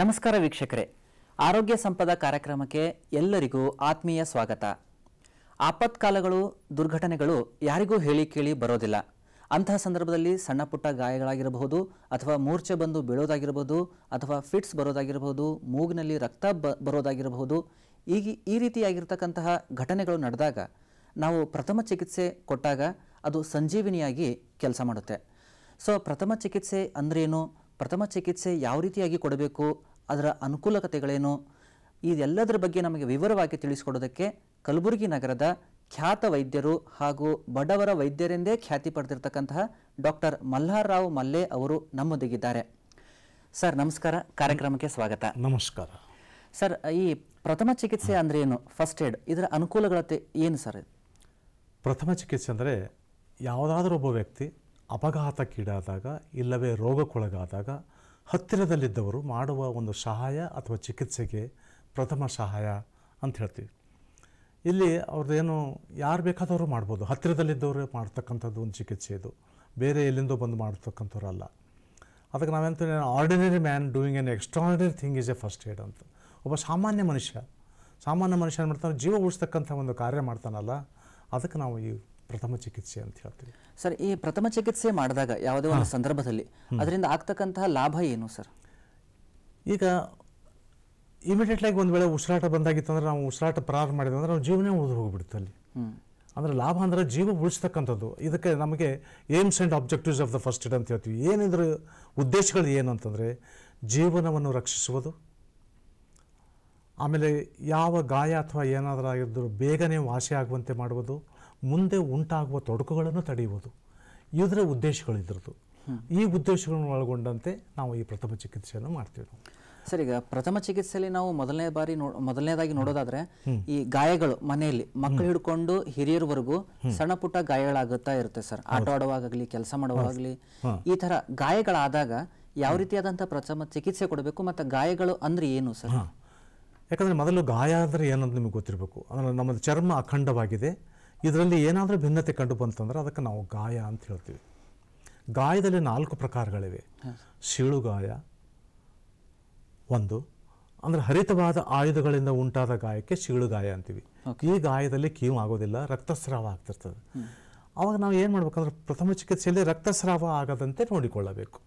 ನಮಸ್ಕಾರ ವೀಕ್ಷಕರೇ ಆರೋಗ್ಯ ಸಂಪದ ಕಾರ್ಯಕ್ರಮಕ್ಕೆ ಎಲ್ಲರಿಗೂ ಆತ್ಮೀಯ ಸ್ವಾಗತ ಆಪತ್ಕಾಲಗಳು ದುರ್ಘಟನೆಗಳು ಯಾರಿಗೂ ಹೇಳಿ ಕೇಳಿ ಬರೋದಿಲ್ಲ ಅಂತಹ ಸಂದರ್ಭದಲ್ಲಿ ಸಣ್ಣ ಪುಟ್ಟ ಗಾಯಗಳಾಗಿರಬಹುದು ಅಥವಾ ಮೂರ್ಛೆ ಬಂದು ಬೀಳೋದಾಗಿರಬಹುದು ಅಥವಾ ಫಿಟ್ಸ್ ಬರೋದಾಗಿರಬಹುದು ಮೂಗಿನಲ್ಲಿ ರಕ್ತ ಬ ಬರೋದಾಗಿರಬಹುದು ಈಗ ಈ ರೀತಿಯಾಗಿರ್ತಕ್ಕಂತಹ ಘಟನೆಗಳು ನಡೆದಾಗ ನಾವು ಪ್ರಥಮ ಚಿಕಿತ್ಸೆ ಕೊಟ್ಟಾಗ ಅದು ಸಂಜೀವಿನಿಯಾಗಿ ಕೆಲಸ ಮಾಡುತ್ತೆ ಸೊ ಪ್ರಥಮ ಚಿಕಿತ್ಸೆ ಅಂದ್ರೇನು ಪ್ರಥಮ ಚಿಕಿತ್ಸೆ ಯಾವ ರೀತಿಯಾಗಿ ಕೊಡಬೇಕು ಅದರ ಅನುಕೂಲಕತೆಗಳೇನು ಇದೆಲ್ಲದರ ಬಗ್ಗೆ ನಮಗೆ ವಿವರವಾಗಿ ತಿಳಿಸಿಕೊಡೋದಕ್ಕೆ ಕಲಬುರಗಿ ನಗರದ ಖ್ಯಾತ ವೈದ್ಯರು ಹಾಗೂ ಬಡವರ ವೈದ್ಯರೆಂದೇ ಖ್ಯಾತಿ ಪಡೆದಿರತಕ್ಕಂತಹ ಡಾಕ್ಟರ್ ರಾವ್ ಮಲ್ಲೆ ಅವರು ನಮ್ಮೊಂದಿಗಿದ್ದಾರೆ ಸರ್ ನಮಸ್ಕಾರ ಕಾರ್ಯಕ್ರಮಕ್ಕೆ ಸ್ವಾಗತ ನಮಸ್ಕಾರ ಸರ್ ಈ ಪ್ರಥಮ ಚಿಕಿತ್ಸೆ ಅಂದರೆ ಏನು ಫಸ್ಟ್ ಏಡ್ ಇದರ ಅನುಕೂಲಗಳತೆ ಏನು ಸರ್ ಪ್ರಥಮ ಚಿಕಿತ್ಸೆ ಅಂದರೆ ಯಾವುದಾದ್ರೂ ಒಬ್ಬ ವ್ಯಕ್ತಿ ಅಪಘಾತಕ್ಕೀಡಾದಾಗ ಇಲ್ಲವೇ ರೋಗಕ್ಕೊಳಗಾದಾಗ ಹತ್ತಿರದಲ್ಲಿದ್ದವರು ಮಾಡುವ ಒಂದು ಸಹಾಯ ಅಥವಾ ಚಿಕಿತ್ಸೆಗೆ ಪ್ರಥಮ ಸಹಾಯ ಅಂತ ಹೇಳ್ತೀವಿ ಇಲ್ಲಿ ಅವ್ರದ್ದೇನು ಯಾರು ಬೇಕಾದವರು ಮಾಡ್ಬೋದು ಹತ್ತಿರದಲ್ಲಿದ್ದವರು ಮಾಡ್ತಕ್ಕಂಥದ್ದು ಒಂದು ಚಿಕಿತ್ಸೆ ಇದು ಬೇರೆ ಎಲ್ಲಿಂದೋ ಬಂದು ಮಾಡ್ತಕ್ಕಂಥವ್ರಲ್ಲ ಅದಕ್ಕೆ ನಾವೆಂತ ordinary man doing an extraordinary thing is a first aid ಅಂತ ಒಬ್ಬ ಸಾಮಾನ್ಯ ಮನುಷ್ಯ ಸಾಮಾನ್ಯ ಮನುಷ್ಯ ಏನು ಮಾಡ್ತಾನೆ ಜೀವ ಉಳಿಸ್ತಕ್ಕಂಥ ಒಂದು ಕಾರ್ಯ ಮಾಡ್ತಾನಲ್ಲ ಅದಕ್ಕೆ ನಾವು ಈ ಪ್ರಥಮ ಚಿಕಿತ್ಸೆ ಅಂತ ಹೇಳ್ತೀವಿ ಸರ್ ಈ ಪ್ರಥಮ ಚಿಕಿತ್ಸೆ ಮಾಡಿದಾಗ ಯಾವುದೇ ಒಂದು ಸಂದರ್ಭದಲ್ಲಿ ಅದರಿಂದ ಆಗ್ತಕ್ಕಂತಹ ಲಾಭ ಏನು ಸರ್ ಈಗ ಇಮಿಡಿಯೇಟ್ಲಾಗಿ ಒಂದು ವೇಳೆ ಉಸಿರಾಟ ಬಂದಾಗಿತ್ತು ಅಂದ್ರೆ ನಾವು ಉಸಿರಾಟ ಪ್ರಾರಂಭ ಮಾಡಿದ್ವಿ ಅಂದರೆ ನಾವು ಜೀವನೇ ಉಳಿದು ಹೋಗಿಬಿಡುತ್ತೆ ಅಲ್ಲಿ ಅಂದರೆ ಲಾಭ ಅಂದರೆ ಜೀವ ಉಳಿಸ್ತಕ್ಕಂಥದ್ದು ಇದಕ್ಕೆ ನಮಗೆ aims and objectives of the first aid ಅಂತ ಹೇಳ್ತೀವಿ ಏನಿದ್ರ ಉದ್ದೇಶಗಳು ಏನು ಅಂತಂದರೆ ಜೀವನವನ್ನು ರಕ್ಷಿಸುವುದು ಆಮೇಲೆ ಯಾವ ಗಾಯ ಅಥವಾ ಏನಾದರೂ ಆಗಿದ್ದರೂ ಬೇಗನೆ ವಾಸಿ ಆಗುವಂತೆ ಮಾಡುವುದು ಮುಂದೆ ಉಂಟಾಗುವ ತೊಡಕುಗಳನ್ನು ತಡೆಯುವುದು ಇದರ ಉದ್ದೇಶಗಳಿದ್ರದ್ದು ಈ ಉದ್ದೇಶಗಳನ್ನು ಒಳಗೊಂಡಂತೆ ನಾವು ಈ ಪ್ರಥಮ ಚಿಕಿತ್ಸೆಯನ್ನು ಮಾಡ್ತೀವಿ ಸರಿ ಈಗ ಪ್ರಥಮ ಚಿಕಿತ್ಸೆಯಲ್ಲಿ ನಾವು ಮೊದಲನೇ ಬಾರಿ ಮೊದಲನೇದಾಗಿ ನೋಡೋದಾದ್ರೆ ಈ ಗಾಯಗಳು ಮನೆಯಲ್ಲಿ ಮಕ್ಕಳು ಹಿಡ್ಕೊಂಡು ಹಿರಿಯರವರೆಗೂ ಸಣ್ಣ ಪುಟ್ಟ ಗಾಯಗಳಾಗುತ್ತಾ ಇರುತ್ತೆ ಸರ್ ಆಟ ಆಡುವಾಗಲಿ ಕೆಲಸ ಮಾಡುವಾಗಲಿ ಈ ತರ ಗಾಯಗಳಾದಾಗ ಯಾವ ರೀತಿಯಾದಂತಹ ಪ್ರಥಮ ಚಿಕಿತ್ಸೆ ಕೊಡಬೇಕು ಮತ್ತೆ ಗಾಯಗಳು ಅಂದ್ರೆ ಏನು ಸರ್ ಯಾಕಂದ್ರೆ ಮೊದಲು ಗಾಯ ಅಂದ್ರೆ ಏನಂತ ನಿಮಗೆ ಗೊತ್ತಿರಬೇಕು ಅಂದ್ರೆ ನಮ್ಮ ಚರ್ಮ ಅಖಂಡವಾಗಿದೆ ಇದರಲ್ಲಿ ಏನಾದರೂ ಭಿನ್ನತೆ ಕಂಡು ಬಂತಂದ್ರೆ ಅದಕ್ಕೆ ನಾವು ಗಾಯ ಅಂತ ಹೇಳ್ತೀವಿ ಗಾಯದಲ್ಲಿ ನಾಲ್ಕು ಪ್ರಕಾರಗಳಿವೆ ಶೀಳು ಗಾಯ ಒಂದು ಅಂದರೆ ಹರಿತವಾದ ಆಯುಧಗಳಿಂದ ಉಂಟಾದ ಗಾಯಕ್ಕೆ ಶೀಳು ಗಾಯ ಅಂತೀವಿ ಈ ಗಾಯದಲ್ಲಿ ಕೀವು ಆಗೋದಿಲ್ಲ ರಕ್ತಸ್ರಾವ ಆಗ್ತಿರ್ತದೆ ಅವಾಗ ನಾವು ಏನು ಮಾಡ್ಬೇಕಂದ್ರೆ ಪ್ರಥಮ ಚಿಕಿತ್ಸೆಯಲ್ಲಿ ರಕ್ತಸ್ರಾವ ಆಗದಂತೆ ನೋಡಿಕೊಳ್ಳಬೇಕು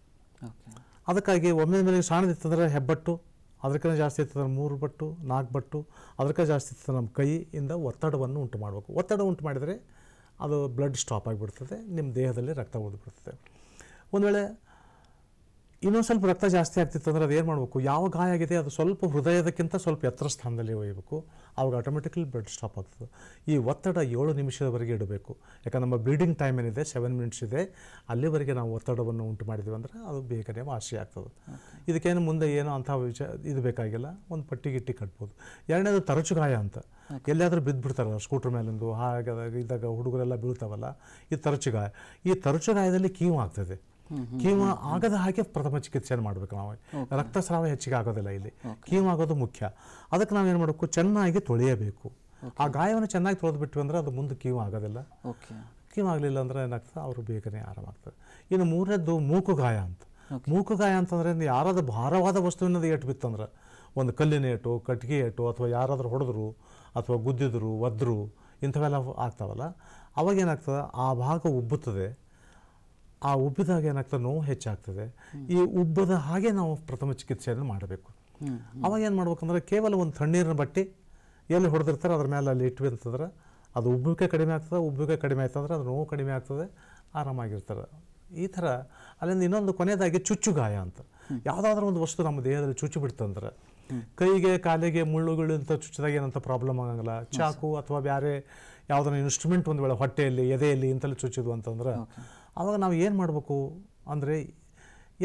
ಅದಕ್ಕಾಗಿ ಒಮ್ಮೆ ಮೇಲೆ ಸಾಣದಿತ್ತಂದ್ರೆ ಹೆಬ್ಬಟ್ಟು ಅದಕ್ಕಿಂತ ಜಾಸ್ತಿ ಇರ್ತದೆ ಮೂರು ಬಟ್ಟು ನಾಲ್ಕು ಬಟ್ಟು ಅದಕ್ಕೆ ಜಾಸ್ತಿ ಇರ್ತದೆ ನಮ್ಮ ಕೈಯಿಂದ ಒತ್ತಡವನ್ನು ಉಂಟು ಮಾಡಬೇಕು ಒತ್ತಡ ಉಂಟು ಮಾಡಿದರೆ ಅದು ಬ್ಲಡ್ ಸ್ಟಾಪ್ ಆಗಿಬಿಡ್ತದೆ ನಿಮ್ಮ ದೇಹದಲ್ಲಿ ರಕ್ತ ಉಳಿದ್ಬಿಡ್ತದೆ ಒಂದು ವೇಳೆ ಇನ್ನೊಂದು ಸ್ವಲ್ಪ ರಕ್ತ ಜಾಸ್ತಿ ಆಗ್ತಿತ್ತು ಅಂದರೆ ಅದು ಏನು ಮಾಡಬೇಕು ಯಾವ ಗಾಯ ಆಗಿದೆ ಅದು ಸ್ವಲ್ಪ ಹೃದಯದಕ್ಕಿಂತ ಸ್ವಲ್ಪ ಎತ್ತರ ಸ್ಥಾನದಲ್ಲಿ ಒಯ್ಯಬೇಕು ಆವಾಗ ಆಟೋಮೆಟಿಕಲಿ ಬ್ಲಡ್ ಸ್ಟಾಪ್ ಆಗ್ತದೆ ಈ ಒತ್ತಡ ಏಳು ನಿಮಿಷದವರೆಗೆ ಇಡಬೇಕು ಯಾಕಂದ್ರೆ ನಮ್ಮ ಬ್ಲೀಡಿಂಗ್ ಟೈಮ್ ಏನಿದೆ ಸೆವೆನ್ ಮಿನಿಟ್ಸ್ ಇದೆ ಅಲ್ಲಿವರೆಗೆ ನಾವು ಒತ್ತಡವನ್ನು ಉಂಟು ಮಾಡಿದ್ವಿ ಅಂದರೆ ಅದು ಬೇಗನೆ ವಾಸಿ ಆಗ್ತದೆ ಇದಕ್ಕೇನು ಮುಂದೆ ಏನೋ ಅಂಥ ವಿಚಾರ ಇದು ಬೇಕಾಗಿಲ್ಲ ಒಂದು ಪಟ್ಟಿ ಗಿಟ್ಟಿ ಕಟ್ಬೋದು ಎರಡನೇದು ಗಾಯ ಅಂತ ಎಲ್ಲಿಯಾದರೂ ಬಿದ್ದುಬಿಡ್ತಾರೆ ಸ್ಕೂಟ್ರ್ ಮೇಲಿಂದು ಹಾಗಾದಾಗ ಇದ್ದಾಗ ಹುಡುಗರೆಲ್ಲ ಬೀಳ್ತಾವಲ್ಲ ಈ ಗಾಯ ಈ ತರಚುಗಾಯದಲ್ಲಿ ಕೀವು ಆಗ್ತದೆ ಕೀಮ ಆಗದ ಹಾಗೆ ಪ್ರಥಮ ಚಿಕಿತ್ಸೆಯನ್ನು ಮಾಡಬೇಕು ನಾವು ರಕ್ತಸ್ರಾವ ಹೆಚ್ಚಿಗೆ ಆಗೋದಿಲ್ಲ ಇಲ್ಲಿ ಆಗೋದು ಮುಖ್ಯ ಅದಕ್ಕೆ ನಾವು ಏನು ಮಾಡಬೇಕು ಚೆನ್ನಾಗಿ ತೊಳೆಯಬೇಕು ಆ ಗಾಯವನ್ನು ಚೆನ್ನಾಗಿ ತೊಳೆದು ಬಿಟ್ವಿ ಅಂದರೆ ಅದು ಮುಂದೆ ಕೀವ್ ಆಗೋದಿಲ್ಲ ಆಗಲಿಲ್ಲ ಅಂದರೆ ಏನಾಗ್ತದೆ ಅವರು ಬೇಗನೆ ಆರಾಮಾಗ್ತದೆ ಇನ್ನು ಮೂರನೇದು ಮೂಕು ಗಾಯ ಅಂತ ಮೂಕು ಗಾಯ ಅಂತಂದರೆ ಯಾರಾದ್ರ ಭಾರವಾದ ವಸ್ತುವಿನದು ಏಟು ಬಿತ್ತಂದ್ರೆ ಒಂದು ಕಲ್ಲಿನ ಏಟು ಕಟ್ಟಿಗೆ ಏಟು ಅಥವಾ ಯಾರಾದರೂ ಹೊಡೆದ್ರು ಅಥವಾ ಗುದ್ದಿದ್ರು ಒದ್ರು ಇಂಥವೆಲ್ಲ ಆಗ್ತಾವಲ್ಲ ಅವಾಗೇನಾಗ್ತದೆ ಆ ಭಾಗ ಉಬ್ಬುತ್ತದೆ ಆ ಉಬ್ಬಿದಾಗ ಏನಾಗ್ತದೆ ನೋವು ಹೆಚ್ಚಾಗ್ತದೆ ಈ ಉಬ್ಬದ ಹಾಗೆ ನಾವು ಪ್ರಥಮ ಚಿಕಿತ್ಸೆಯನ್ನು ಮಾಡಬೇಕು ಅವಾಗ ಏನು ಮಾಡ್ಬೇಕಂದ್ರೆ ಕೇವಲ ಒಂದು ತಣ್ಣೀರಿನ ಬಟ್ಟಿ ಎಲ್ಲಿ ಹೊಡೆದಿರ್ತಾರೆ ಅದ್ರ ಮೇಲೆ ಅಲ್ಲಿ ಇಟ್ವಿ ಅಂತಂದ್ರೆ ಅದು ಉಬ್ಬುಗೆ ಕಡಿಮೆ ಆಗ್ತದೆ ಉಬ್ಬುಗೆ ಕಡಿಮೆ ಆಯ್ತಂದ್ರೆ ಅದು ನೋವು ಕಡಿಮೆ ಆಗ್ತದೆ ಆರಾಮಾಗಿರ್ತಾರೆ ಈ ಥರ ಅಲ್ಲಿಂದ ಇನ್ನೊಂದು ಕೊನೆಯದಾಗಿ ಚುಚ್ಚು ಗಾಯ ಅಂತ ಯಾವುದಾದ್ರೂ ಒಂದು ವಸ್ತು ನಮ್ಮ ದೇಹದಲ್ಲಿ ಚುಚ್ಚು ಬಿಡ್ತಂದ್ರೆ ಕೈಗೆ ಕಾಲಿಗೆ ಮುಳ್ಳುಗಳು ಅಂತ ಚುಚ್ಚಿದಾಗ ಏನಂತ ಪ್ರಾಬ್ಲಮ್ ಆಗಂಗಿಲ್ಲ ಚಾಕು ಅಥವಾ ಬೇರೆ ಯಾವುದನ್ನ ಇನ್ಸ್ಟ್ರೂಮೆಂಟ್ ಒಂದು ವೇಳೆ ಹೊಟ್ಟೆಯಲ್ಲಿ ಎದೆಯಲ್ಲಿ ಇಂಥಲ್ಲಿ ಚುಚ್ಚಿದ್ವು ಅಂತಂದ್ರೆ ಆವಾಗ ನಾವು ಏನು ಮಾಡಬೇಕು ಅಂದರೆ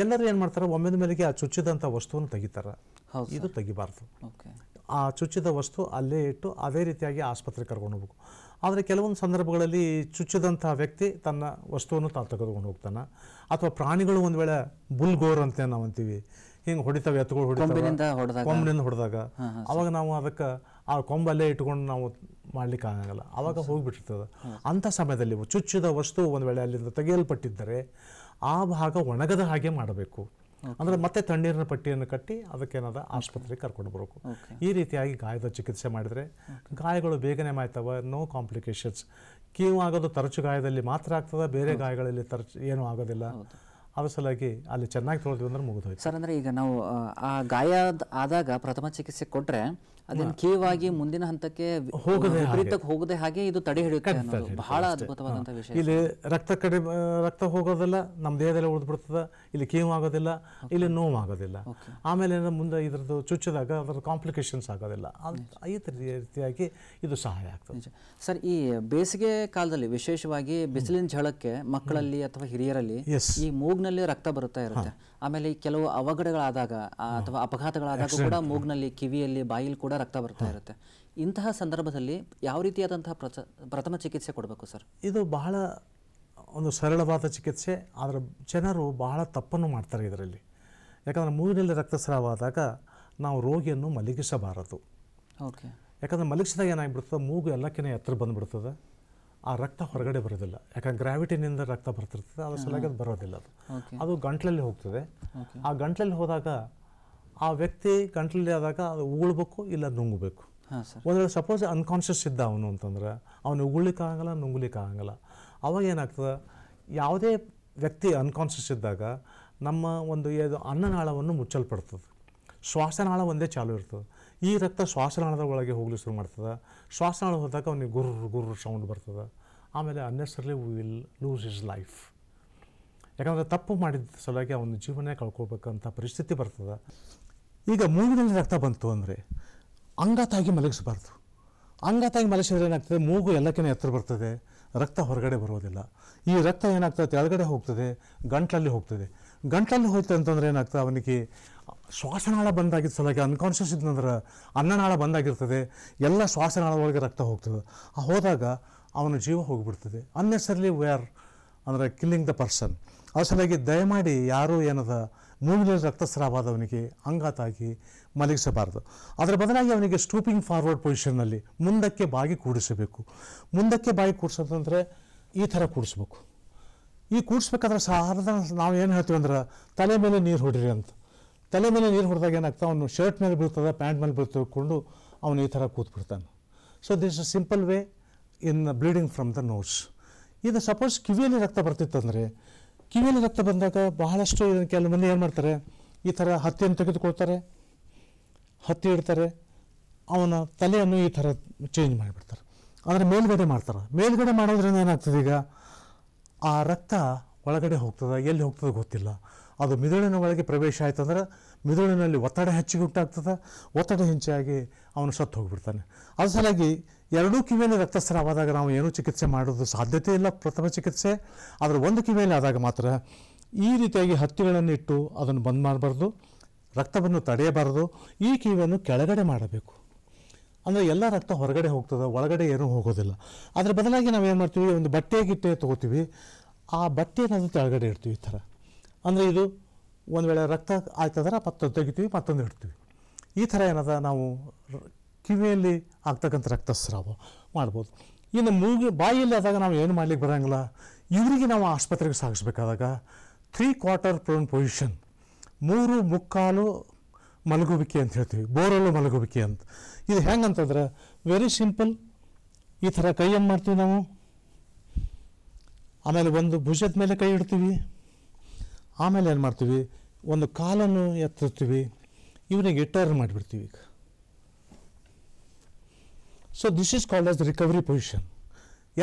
ಎಲ್ಲರೂ ಏನು ಮಾಡ್ತಾರೆ ಒಮ್ಮೆದ ಮೇಲೆಗೆ ಆ ಚುಚ್ಚಿದಂಥ ವಸ್ತುವನ್ನು ತೆಗಿತಾರೆ ಇದು ತೆಗಿಬಾರ್ದು ಆ ಚುಚ್ಚಿದ ವಸ್ತು ಅಲ್ಲೇ ಇಟ್ಟು ಅದೇ ರೀತಿಯಾಗಿ ಆಸ್ಪತ್ರೆಗೆ ಕರ್ಕೊಂಡು ಹೋಗ್ಬೇಕು ಆದರೆ ಕೆಲವೊಂದು ಸಂದರ್ಭಗಳಲ್ಲಿ ಚುಚ್ಚಿದಂಥ ವ್ಯಕ್ತಿ ತನ್ನ ವಸ್ತುವನ್ನು ತಾನು ತೆಗೆದುಕೊಂಡು ಹೋಗ್ತಾನೆ ಅಥವಾ ಪ್ರಾಣಿಗಳು ಒಂದು ವೇಳೆ ಬುಲ್ಗೋರ್ ಅಂತ ನಾವು ಅಂತೀವಿ ಹಿಂಗೆ ಹೊಡಿತಾವೆ ಎತ್ತುಗಳು ಹೊಡಿತಾವೆ ಕೊಂಬಿನಿಂದ ಹೊಡೆದಾಗ ಅವಾಗ ನಾವು ಅದಕ್ಕೆ ಆ ಕೊಂಬಲ್ಲೇ ಇಟ್ಕೊಂಡು ನಾವು ಮಾಡ್ಲಿಕ್ಕೆ ಆಗಲ್ಲ ಆವಾಗ ಹೋಗಿಬಿಟ್ಟಿರ್ತದೆ ಅಂಥ ಸಮಯದಲ್ಲಿ ಚುಚ್ಚಿದ ವಸ್ತು ಒಂದು ವೇಳೆ ಅಲ್ಲಿಂದ ತೆಗೆಯಲ್ಪಟ್ಟಿದ್ದರೆ ಆ ಭಾಗ ಒಣಗದ ಹಾಗೆ ಮಾಡಬೇಕು ಅಂದರೆ ಮತ್ತೆ ತಣ್ಣೀರಿನ ಪಟ್ಟಿಯನ್ನು ಕಟ್ಟಿ ಅದಕ್ಕೇನಾದ ಆಸ್ಪತ್ರೆಗೆ ಕರ್ಕೊಂಡು ಬರಬೇಕು ಈ ರೀತಿಯಾಗಿ ಗಾಯದ ಚಿಕಿತ್ಸೆ ಮಾಡಿದರೆ ಗಾಯಗಳು ಬೇಗನೆ ಮಾಯ್ತವೆ ನೋ ಕಾಂಪ್ಲಿಕೇಶನ್ಸ್ ಕೀವು ಆಗೋದು ತರಚು ಗಾಯದಲ್ಲಿ ಮಾತ್ರ ಆಗ್ತದೆ ಬೇರೆ ಗಾಯಗಳಲ್ಲಿ ತರಚು ಏನೂ ಆಗೋದಿಲ್ಲ ಅದ್ರ ಸಲುವಾಗಿ ಅಲ್ಲಿ ಚೆನ್ನಾಗಿ ತೊಳೆದ್ವಿ ಅಂದ್ರೆ ಮುಗಿದೋಯ್ತು ಸರ್ ಅಂದ್ರೆ ಈಗ ನಾವು ಆ ಗಾಯ ಆದಾಗ ಪ್ರಥಮ ಚಿಕಿತ್ಸೆ ಕೊಟ್ರೆ ಅದನ್ನ ಕೀವಾಗಿ ಮುಂದಿನ ಹಂತಕ್ಕೆ ವಿಪರೀತಕ್ಕೆ ಹೋಗದೆ ಹಾಗೆ ಇದು ತಡೆ ಹಿಡಿಯುತ್ತೆ ಬಹಳ ಅದ್ಭುತವಾದಂತಹ ವಿಷಯ ಇಲ್ಲಿ ರಕ್ತ ಕಡಿಮೆ ರಕ್ತ ಹೋಗೋದಿಲ್ಲ ನಮ್ಮ ದೇಹದಲ್ಲಿ ಉಳಿದು ಬಿಡ್ತದೆ ಇಲ್ಲಿ ಕೀವು ಆಗೋದಿಲ್ಲ ಇಲ್ಲಿ ನೋವು ಆಗೋದಿಲ್ಲ ಆಮೇಲೆ ಮುಂದೆ ಇದ್ರದ್ದು ಚುಚ್ಚಿದಾಗ ಅದರ ಕಾಂಪ್ಲಿಕೇಶನ್ಸ್ ಆಗೋದಿಲ್ಲ ಐದು ರೀತಿಯಾಗಿ ಇದು ಸಹಾಯ ಆಗ್ತದೆ ಸರ್ ಈ ಬೇಸಿಗೆ ಕಾಲದಲ್ಲಿ ವಿಶೇಷವಾಗಿ ಬಿಸಿಲಿನ ಝಳಕ್ಕೆ ಮಕ್ಕಳಲ್ಲಿ ಅಥವಾ ಹಿರಿಯರಲ್ಲಿ ಈ ಮೂಗ್ ಮೂಗ್ನಲ್ಲಿ ರಕ್ತ ಬರುತ್ತಾ ಇರುತ್ತೆ ಆಮೇಲೆ ಈ ಕೆಲವು ಅವಘಡಗಳಾದಾಗ ಅಥವಾ ಅಪಘಾತಗಳಾದಾಗ ಕೂಡ ಮೂಗ್ನಲ್ಲಿ ಕಿವಿಯಲ್ಲಿ ಬಾಯಿಲಿ ಕೂಡ ರಕ್ತ ಬರ್ತಾ ಇರುತ್ತೆ ಇಂತಹ ಸಂದರ್ಭದಲ್ಲಿ ಯಾವ ರೀತಿಯಾದಂತಹ ಪ್ರಥಮ ಚಿಕಿತ್ಸೆ ಕೊಡಬೇಕು ಸರ್ ಇದು ಬಹಳ ಒಂದು ಸರಳವಾದ ಚಿಕಿತ್ಸೆ ಆದರೆ ಜನರು ಬಹಳ ತಪ್ಪನ್ನು ಮಾಡ್ತಾರೆ ಇದರಲ್ಲಿ ಯಾಕಂದರೆ ಮೂಗಿನಲ್ಲಿ ರಕ್ತಸ್ರಾವ ಆದಾಗ ನಾವು ರೋಗಿಯನ್ನು ಮಲಗಿಸಬಾರದು ಓಕೆ ಯಾಕಂದರೆ ಮಲಗಿಸಿದಾಗ ಏನಾಗ್ಬಿಡ್ತದೆ ಮೂಗು ಎಲ್ಲಕ್ಕಿಂತ ಎತ್ತರ ಬಂದುಬಿಡ್ತದೆ ಆ ರಕ್ತ ಹೊರಗಡೆ ಬರೋದಿಲ್ಲ ಯಾಕಂದ್ರೆ ಗ್ರಾವಿಟಿನಿಂದ ರಕ್ತ ಬರ್ತಿರ್ತದೆ ಅದ್ರ ಸಲುವಾಗಿ ಅದು ಬರೋದಿಲ್ಲ ಅದು ಅದು ಗಂಟ್ಲಲ್ಲಿ ಹೋಗ್ತದೆ ಆ ಗಂಟ್ಲಲ್ಲಿ ಹೋದಾಗ ಆ ವ್ಯಕ್ತಿ ಗಂಟ್ಲಲ್ಲಿ ಆದಾಗ ಅದು ಉಗುಳ್ಬೇಕು ಇಲ್ಲ ನುಂಗಬೇಕು ಒಂದು ವೇಳೆ ಸಪೋಸ್ ಅನ್ಕಾನ್ಶಿಯಸ್ ಇದ್ದ ಅವನು ಅಂತಂದ್ರೆ ಅವನು ಉಗುಳ್ಲಿಕ್ಕೆ ಆಗಲ್ಲ ನುಂಗ್ಲಿಕ್ಕೆ ಆಗಲ್ಲ ಅವಾಗ ಏನಾಗ್ತದೆ ಯಾವುದೇ ವ್ಯಕ್ತಿ ಅನ್ಕಾನ್ಶಿಯಸ್ ಇದ್ದಾಗ ನಮ್ಮ ಒಂದು ಅನ್ನನಾಳವನ್ನು ಮುಚ್ಚಲ್ಪಡ್ತದೆ ಶ್ವಾಸನಾಳ ಒಂದೇ ಚಾಲು ಇರ್ತದೆ ಈ ರಕ್ತ ಶ್ವಾಸನಾಳದ ಒಳಗೆ ಹೋಗಲು ಶುರು ಮಾಡ್ತದೆ ಶ್ವಾಸನಾಳ ಹೋದಾಗ ಅವನಿಗೆ ಗುರ್ರ ಗುರ್ರ ಸೌಂಡ್ ಬರ್ತದೆ ಆಮೇಲೆ unnecessarily will lose his life ಯಾಕಂದರೆ ತಪ್ಪು ಮಾಡಿದ ಸಲುವಾಗಿ ಅವನ ಜೀವನ ಕಳ್ಕೊಳ್ಬೇಕಂತ ಪರಿಸ್ಥಿತಿ ಬರ್ತದೆ ಈಗ ಮೂಗಿನಲ್ಲಿ ರಕ್ತ ಬಂತು ಅಂದರೆ ಅಂಗತಾಗಿ ಮಲಗಿಸಬಾರ್ದು ಅಂಗತಾಗಿ ಮಲಗಿಸಿದ್ರೆ ಏನಾಗ್ತದೆ ಮೂಗು ಎಲ್ಲಕ್ಕಿಂತ ಎತ್ತರ ಬರ್ತದೆ ರಕ್ತ ಹೊರಗಡೆ ಬರೋದಿಲ್ಲ ಈ ರಕ್ತ ಏನಾಗ್ತದೆ ತೆಳಗಡೆ ಹೋಗ್ತದೆ ಗಂಟಲಲ್ಲಿ ಹೋಗ್ತದೆ ಗಂಟಲಲ್ಲಿ ಹೋಯ್ತು ಅಂತಂದರೆ ಏನಾಗ್ತದೆ ಅವನಿಗೆ ಶ್ವಾಸನಾಳ ಬಂದಾಗಿದ್ದ ಸಲುವಾಗಿ ಅನ್ಕಾನ್ಷಿಯಸ್ ಇದ್ದಂದ್ರೆ ಅನ್ನನಾಳ ಬಂದಾಗಿರ್ತದೆ ಎಲ್ಲ ಶ್ವಾಸನಾಳ ಒಳಗೆ ರಕ್ತ ಹೋಗ್ತದೆ ಆ ಹೋದಾಗ ಅವನ ಜೀವ ಹೋಗಿಬಿಡ್ತದೆ ಅನ್ನೆಸರ್ಲಿ ವಿ ಆರ್ ಅಂದರೆ ಕಿಲ್ಲಿಂಗ್ ದ ಪರ್ಸನ್ ಅದ್ರ ಸಲುವಾಗಿ ದಯಮಾಡಿ ಯಾರೂ ಏನದ ಮೂಗಿನಲ್ಲಿ ರಕ್ತಸ್ರಾವ ಆದವನಿಗೆ ಅಂಗಾತಾಗಿ ಮಲಗಿಸಬಾರ್ದು ಅದರ ಬದಲಾಗಿ ಅವನಿಗೆ ಸ್ಟೂಪಿಂಗ್ ಫಾರ್ವರ್ಡ್ ಪೊಸಿಷನ್ನಲ್ಲಿ ಮುಂದಕ್ಕೆ ಬಾಗಿ ಕೂಡಿಸಬೇಕು ಮುಂದಕ್ಕೆ ಬಾಗಿ ಕೂಡಿಸೋದಂದರೆ ಈ ಥರ ಕೂಡಿಸ್ಬೇಕು ಈ ಕೂಡಿಸ್ಬೇಕಾದ್ರೆ ಸಹ ನಾವು ಏನು ಹೇಳ್ತೀವಿ ಅಂದ್ರೆ ತಲೆ ಮೇಲೆ ನೀರು ಹೊಡಿರಿ ಅಂತ ತಲೆ ಮೇಲೆ ನೀರು ಹೊಡೆದಾಗ ಏನಾಗ್ತಾ ಅವನು ಶರ್ಟ್ ಮೇಲೆ ಬೀಳ್ತದೆ ಪ್ಯಾಂಟ್ ಮೇಲೆ ಬೀಳ್ತಿಕೊಂಡು ಅವನು ಈ ಥರ ಕೂತ್ಬಿಡ್ತಾನೆ so this a simple way in bleeding from the nose ಇದು ಸಪೋಸ್ ಕಿವಿಯಲ್ಲಿ ರಕ್ತ ಬರ್ತಿತ್ತಂದರೆ ಕಿವಿಯಲ್ಲಿ ರಕ್ತ ಬಂದಾಗ ಬಹಳಷ್ಟು ಇದನ್ನು ಕೆಲವು ಮಂದಿ ಏನು ಮಾಡ್ತಾರೆ ಈ ಥರ ಹತ್ತಿಯನ್ನು ತೆಗೆದುಕೊಳ್ತಾರೆ ಹತ್ತಿ ಇಡ್ತಾರೆ ಅವನ ತಲೆಯನ್ನು ಈ ಥರ ಚೇಂಜ್ ಮಾಡಿಬಿಡ್ತಾರೆ ಅಂದರೆ ಮೇಲುಗಡೆ ಮಾಡ್ತಾರೆ ಮೇಲುಗಡೆ ಮಾಡೋದ್ರಿಂದ ಏನಾಗ್ತದೆ ಈಗ ಆ ರಕ್ತ ಒಳಗಡೆ ಹೋಗ್ತದೆ ಎಲ್ಲಿ ಹೋಗ್ತದೆ ಗೊತ್ತಿಲ್ಲ ಅದು ಮಿದುಳಿನ ಒಳಗೆ ಪ್ರವೇಶ ಆಯ್ತಂದ್ರೆ ಮಿದುಳಿನಲ್ಲಿ ಒತ್ತಡ ಹೆಚ್ಚಿಗೆ ಉಂಟಾಗ್ತದೆ ಒತ್ತಡ ಹೆಚ್ಚಾಗಿ ಅವನು ಸತ್ತು ಹೋಗಿಬಿಡ್ತಾನೆ ಅದ್ರ ಸಲಾಗಿ ಎರಡೂ ಕಿವಿಯಲ್ಲಿ ರಕ್ತಸ್ರಾವ ನಾವು ಏನೂ ಚಿಕಿತ್ಸೆ ಮಾಡೋದು ಸಾಧ್ಯತೆ ಇಲ್ಲ ಪ್ರಥಮ ಚಿಕಿತ್ಸೆ ಆದರೆ ಒಂದು ಕಿವಿಯಲ್ಲಿ ಆದಾಗ ಮಾತ್ರ ಈ ರೀತಿಯಾಗಿ ಹತ್ತಿಗಳನ್ನು ಇಟ್ಟು ಅದನ್ನು ಬಂದ್ ಮಾಡಬಾರ್ದು ರಕ್ತವನ್ನು ತಡೆಯಬಾರ್ದು ಈ ಕಿವಿಯನ್ನು ಕೆಳಗಡೆ ಮಾಡಬೇಕು ಅಂದರೆ ಎಲ್ಲ ರಕ್ತ ಹೊರಗಡೆ ಹೋಗ್ತದೆ ಒಳಗಡೆ ಏನೂ ಹೋಗೋದಿಲ್ಲ ಅದರ ಬದಲಾಗಿ ನಾವು ಏನು ಮಾಡ್ತೀವಿ ಒಂದು ಬಟ್ಟೆ ಗಿಟ್ಟೆ ತೊಗೋತೀವಿ ಆ ಬಟ್ಟೆಯನ್ನು ಕೆಳಗಡೆ ಇಡ್ತೀವಿ ಈ ಥರ ಅಂದರೆ ಇದು ಒಂದು ವೇಳೆ ರಕ್ತ ಆಯ್ತಂದ್ರೆ ಮತ್ತೊಂದು ತೆಗಿತೀವಿ ಮತ್ತೊಂದು ಇಡ್ತೀವಿ ಈ ಥರ ಏನದ ನಾವು ಕಿವಿಯಲ್ಲಿ ಆಗ್ತಕ್ಕಂಥ ರಕ್ತಸ್ರಾವ ಮಾಡ್ಬೋದು ಇನ್ನು ಮೂಗಿ ಬಾಯಿಯಲ್ಲಿ ಆದಾಗ ನಾವು ಏನು ಮಾಡ್ಲಿಕ್ಕೆ ಬರೋಂಗಿಲ್ಲ ಇವರಿಗೆ ನಾವು ಆಸ್ಪತ್ರೆಗೆ ಸಾಗಿಸ್ಬೇಕಾದಾಗ ತ್ರೀ ಕ್ವಾರ್ಟರ್ ಪ್ರೋನ್ ಪೊಸಿಷನ್ ಮೂರು ಮುಕ್ಕಾಲು ಮಲಗುವಿಕೆ ಅಂತ ಹೇಳ್ತೀವಿ ಬೋರಲ್ಲು ಮಲಗುವಿಕೆ ಅಂತ ಇದು ಹೆಂಗಂತಂದ್ರೆ ವೆರಿ ಸಿಂಪಲ್ ಈ ಥರ ಕೈ ಏನು ಮಾಡ್ತೀವಿ ನಾವು ಆಮೇಲೆ ಒಂದು ಭುಜದ ಮೇಲೆ ಕೈ ಇಡ್ತೀವಿ ಆಮೇಲೆ ಏನು ಮಾಡ್ತೀವಿ ಒಂದು ಕಾಲನ್ನು ಎತ್ತಿರ್ತೀವಿ ಇವನಿಗೆ ಟರ್ನ್ ಮಾಡಿಬಿಡ್ತೀವಿ ಈಗ so this is called as recovery position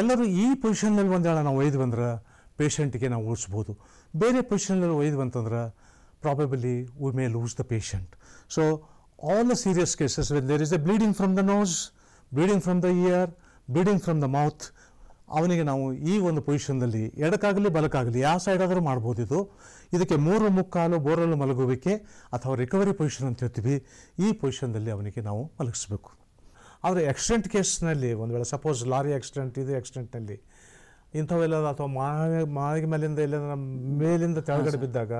ಎಲ್ಲರೂ ಈ ಪೊಸಿಷನ್ನಲ್ಲಿ ಒಂದೇಳ ನಾವು ಒಯ್ದು ಬಂದ್ರೆ ಪೇಷಂಟಿಗೆ ನಾವು ಓಡಿಸ್ಬೋದು ಬೇರೆ ಪೊಸಿಷನ್ನಲ್ಲಿ ಒಯ್ದು ಬಂತಂದ್ರೆ probably we may lose the patient so all the serious cases when there is a bleeding from the nose bleeding from the ear bleeding from the mouth ಅವನಿಗೆ ನಾವು ಈ ಒಂದು ಪೊಸಿಷನ್ದಲ್ಲಿ ಎಡಕ್ಕಾಗಲಿ ಬಲಕ್ಕಾಗಲಿ ಯಾವ ಸೈಡ್ ಆದರೂ ಮಾಡ್ಬೋದು ಇದಕ್ಕೆ ಮೂರು ಮುಕ್ಕಾಲು ಬೋರಲು ಮಲಗುವಿಕೆ ಅಥವಾ ರಿಕವರಿ ಪೊಸಿಷನ್ ಅಂತ ಹೇಳ್ತೀವಿ ಈ ಪೊಸಿಷನ್ದಲ್ಲಿ ಅವನಿಗೆ ನಾವು ಮಲಗಿಸ್ಬೇಕು ಆದರೆ ಆಕ್ಸಿಡೆಂಟ್ ಕೇಸ್ನಲ್ಲಿ ಒಂದು ವೇಳೆ ಸಪೋಸ್ ಲಾರಿ ಆಕ್ಸಿಡೆಂಟ್ ಇದು ಆಕ್ಸಿಡೆಂಟ್ನಲ್ಲಿ ಇಂಥವೆಲ್ಲ ಅಥವಾ ಮಾಳಿಗೆ ಮೇಲಿಂದ ಇಲ್ಲ ಮೇಲಿಂದ ತೆಳಗಡೆ ಬಿದ್ದಾಗ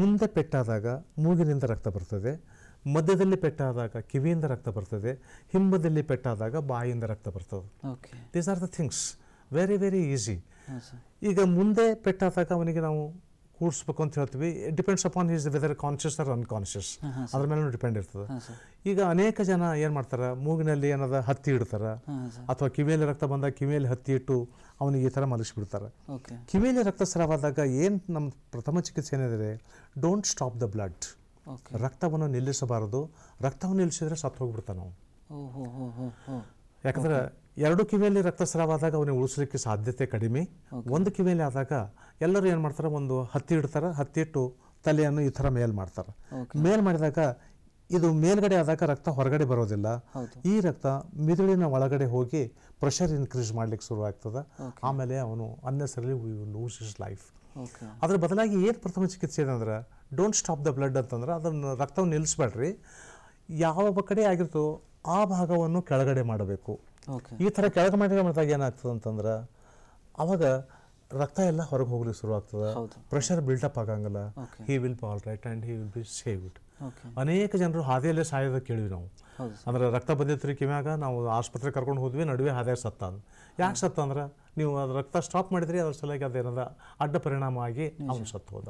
ಮುಂದೆ ಪೆಟ್ಟಾದಾಗ ಮೂಗಿನಿಂದ ರಕ್ತ ಬರ್ತದೆ ಮಧ್ಯದಲ್ಲಿ ಪೆಟ್ಟಾದಾಗ ಕಿವಿಯಿಂದ ರಕ್ತ ಬರ್ತದೆ ಹಿಂಬದಲ್ಲಿ ಪೆಟ್ಟಾದಾಗ ಬಾಯಿಯಿಂದ ರಕ್ತ ಬರ್ತದೆ these are the things very very easy ಈಗ ಮುಂದೆ ಪೆಟ್ಟಾದಾಗ ಅವನಿಗೆ ನಾವು ಕೂಡಿಸ್ಬೇಕು ಅಂತ ಹೇಳ್ತೀವಿ depends upon is whether conscious or unconscious ಅದ್ರ ಮೇಲೆ ಡಿಪೆಂಡ್ ಇರ್ತದೆ ಈಗ ಅನೇಕ ಜನ ಏನ್ ಮಾಡ್ತಾರೆ ಮೂಗಿನಲ್ಲಿ ಏನದ ಹತ್ತಿ ಇಡ್ತಾರೆ ಅಥವಾ ಕಿವಿಯಲ್ಲಿ ರಕ್ತ ಬಂದಾಗ ಕಿವಿಯಲ್ಲಿ ಹತ್ತಿ ಇಟ್ಟು ಅವನಿಗೆ ಈ ಥರ ಮಲಗಿಸ್ಬಿಡ್ತಾರೆ ಕಿವಿಯಲ್ಲಿ ರಕ್ತಸ್ರಾವಾದಾಗ ಏನು ನಮ್ಮ ಪ್ರಥಮ ಚಿಕಿತ್ಸೆ ಏನಿದೆ ಡೋಂಟ್ ಸ್ಟಾಪ್ ದ ಬ್ಲಡ್ ರಕ್ತವನ್ನು ನಿಲ್ಲಿಸಬಾರದು ರಕ್ತವನ್ನು ನಿಲ್ಲಿಸಿದ್ರೆ ಸತ್ತು ಹೋಗ್ಬಿಡ್ತಾನ ಯಾಕಂದ್ರೆ ಎರಡು ಕಿವಿಯಲ್ಲಿ ರಕ್ತಸ್ರಾವ ಆದಾಗ ಅವನಿಗೆ ಉಳಿಸ್ಲಿಕ್ಕೆ ಸಾಧ್ಯತೆ ಕಡಿಮೆ ಒಂದು ಕಿವಿಯಲ್ಲಿ ಆದಾಗ ಎಲ್ಲರೂ ಏನು ಮಾಡ್ತಾರೆ ಒಂದು ಹತ್ತಿ ಇಡ್ತಾರೆ ಹತ್ತಿಟ್ಟು ತಲೆಯನ್ನು ಈ ಥರ ಮೇಲ್ ಮಾಡ್ತಾರೆ ಮೇಲ್ ಮಾಡಿದಾಗ ಇದು ಮೇಲ್ಗಡೆ ಆದಾಗ ರಕ್ತ ಹೊರಗಡೆ ಬರೋದಿಲ್ಲ ಈ ರಕ್ತ ಮಿದುಳಿನ ಒಳಗಡೆ ಹೋಗಿ ಪ್ರೆಷರ್ ಇನ್ಕ್ರೀಸ್ ಮಾಡ್ಲಿಕ್ಕೆ ಶುರು ಆಗ್ತದೆ ಆಮೇಲೆ ಅವನು ಅನ್ನೆಸರಿ ಲೂಸ್ ಇಸ್ ಲೈಫ್ ಅದ್ರ ಬದಲಾಗಿ ಏನು ಪ್ರಥಮ ಚಿಕಿತ್ಸೆ ಏನಂದ್ರೆ ಡೋಂಟ್ ಸ್ಟಾಪ್ ದ ಬ್ಲಡ್ ಅಂತಂದ್ರೆ ಅದನ್ನು ರಕ್ತವನ್ನು ನಿಲ್ಲಿಸ್ಬೇಡ್ರಿ ಯಾವ ಕಡೆ ಆಗಿರ್ತೋ ಆ ಭಾಗವನ್ನು ಕೆಳಗಡೆ ಮಾಡಬೇಕು ಈ ಥರ ಕೆಳಗೆ ಮಾಡಿದ್ರೆ ಮತ್ತಾಗ ಏನಾಗ್ತದೆ ಅಂತಂದ್ರೆ ಅವಾಗ ರಕ್ತ ಎಲ್ಲ ಹೊರಗೆ ಹೋಗ್ಲಿಕ್ಕೆ ಶುರು ಆಗ್ತದೆ ಪ್ರೆಷರ್ ಬಿಲ್ಟಪ್ ಆಗಂಗಿಲ್ಲ he will be right and he will be save it ಅನೇಕ ಜನರು ಹಾದಿಯಲ್ಲೇ ಸಾಯೋದ ಕೇಳಿವಿ ನಾವು ಅಂದ್ರೆ ರಕ್ತ ಬಂದಿತ್ತು ಕಿಮ್ಯಾಗ ನಾವು ಆಸ್ಪತ್ರೆಗೆ ಕರ್ಕೊಂಡು ಹೋದ್ವಿ ನಡುವೆ ಹಾದಿಯಾಗ ಸತ್ತ ಅಂದ್ ಯಾಕೆ ಸತ್ತ ಅಂದ್ರೆ ನೀವು ಅದು ರಕ್ತ ಸ್ಟಾಪ್ ಮಾಡಿದ್ರಿ ಅದ್ರ ಸಲುವಾಗಿ ಅದೇನಾದ ಅಡ್ಡ ಪರಿಣಾಮ ಆಗಿ ಅವನು ಸತ್ತು ಹೋದ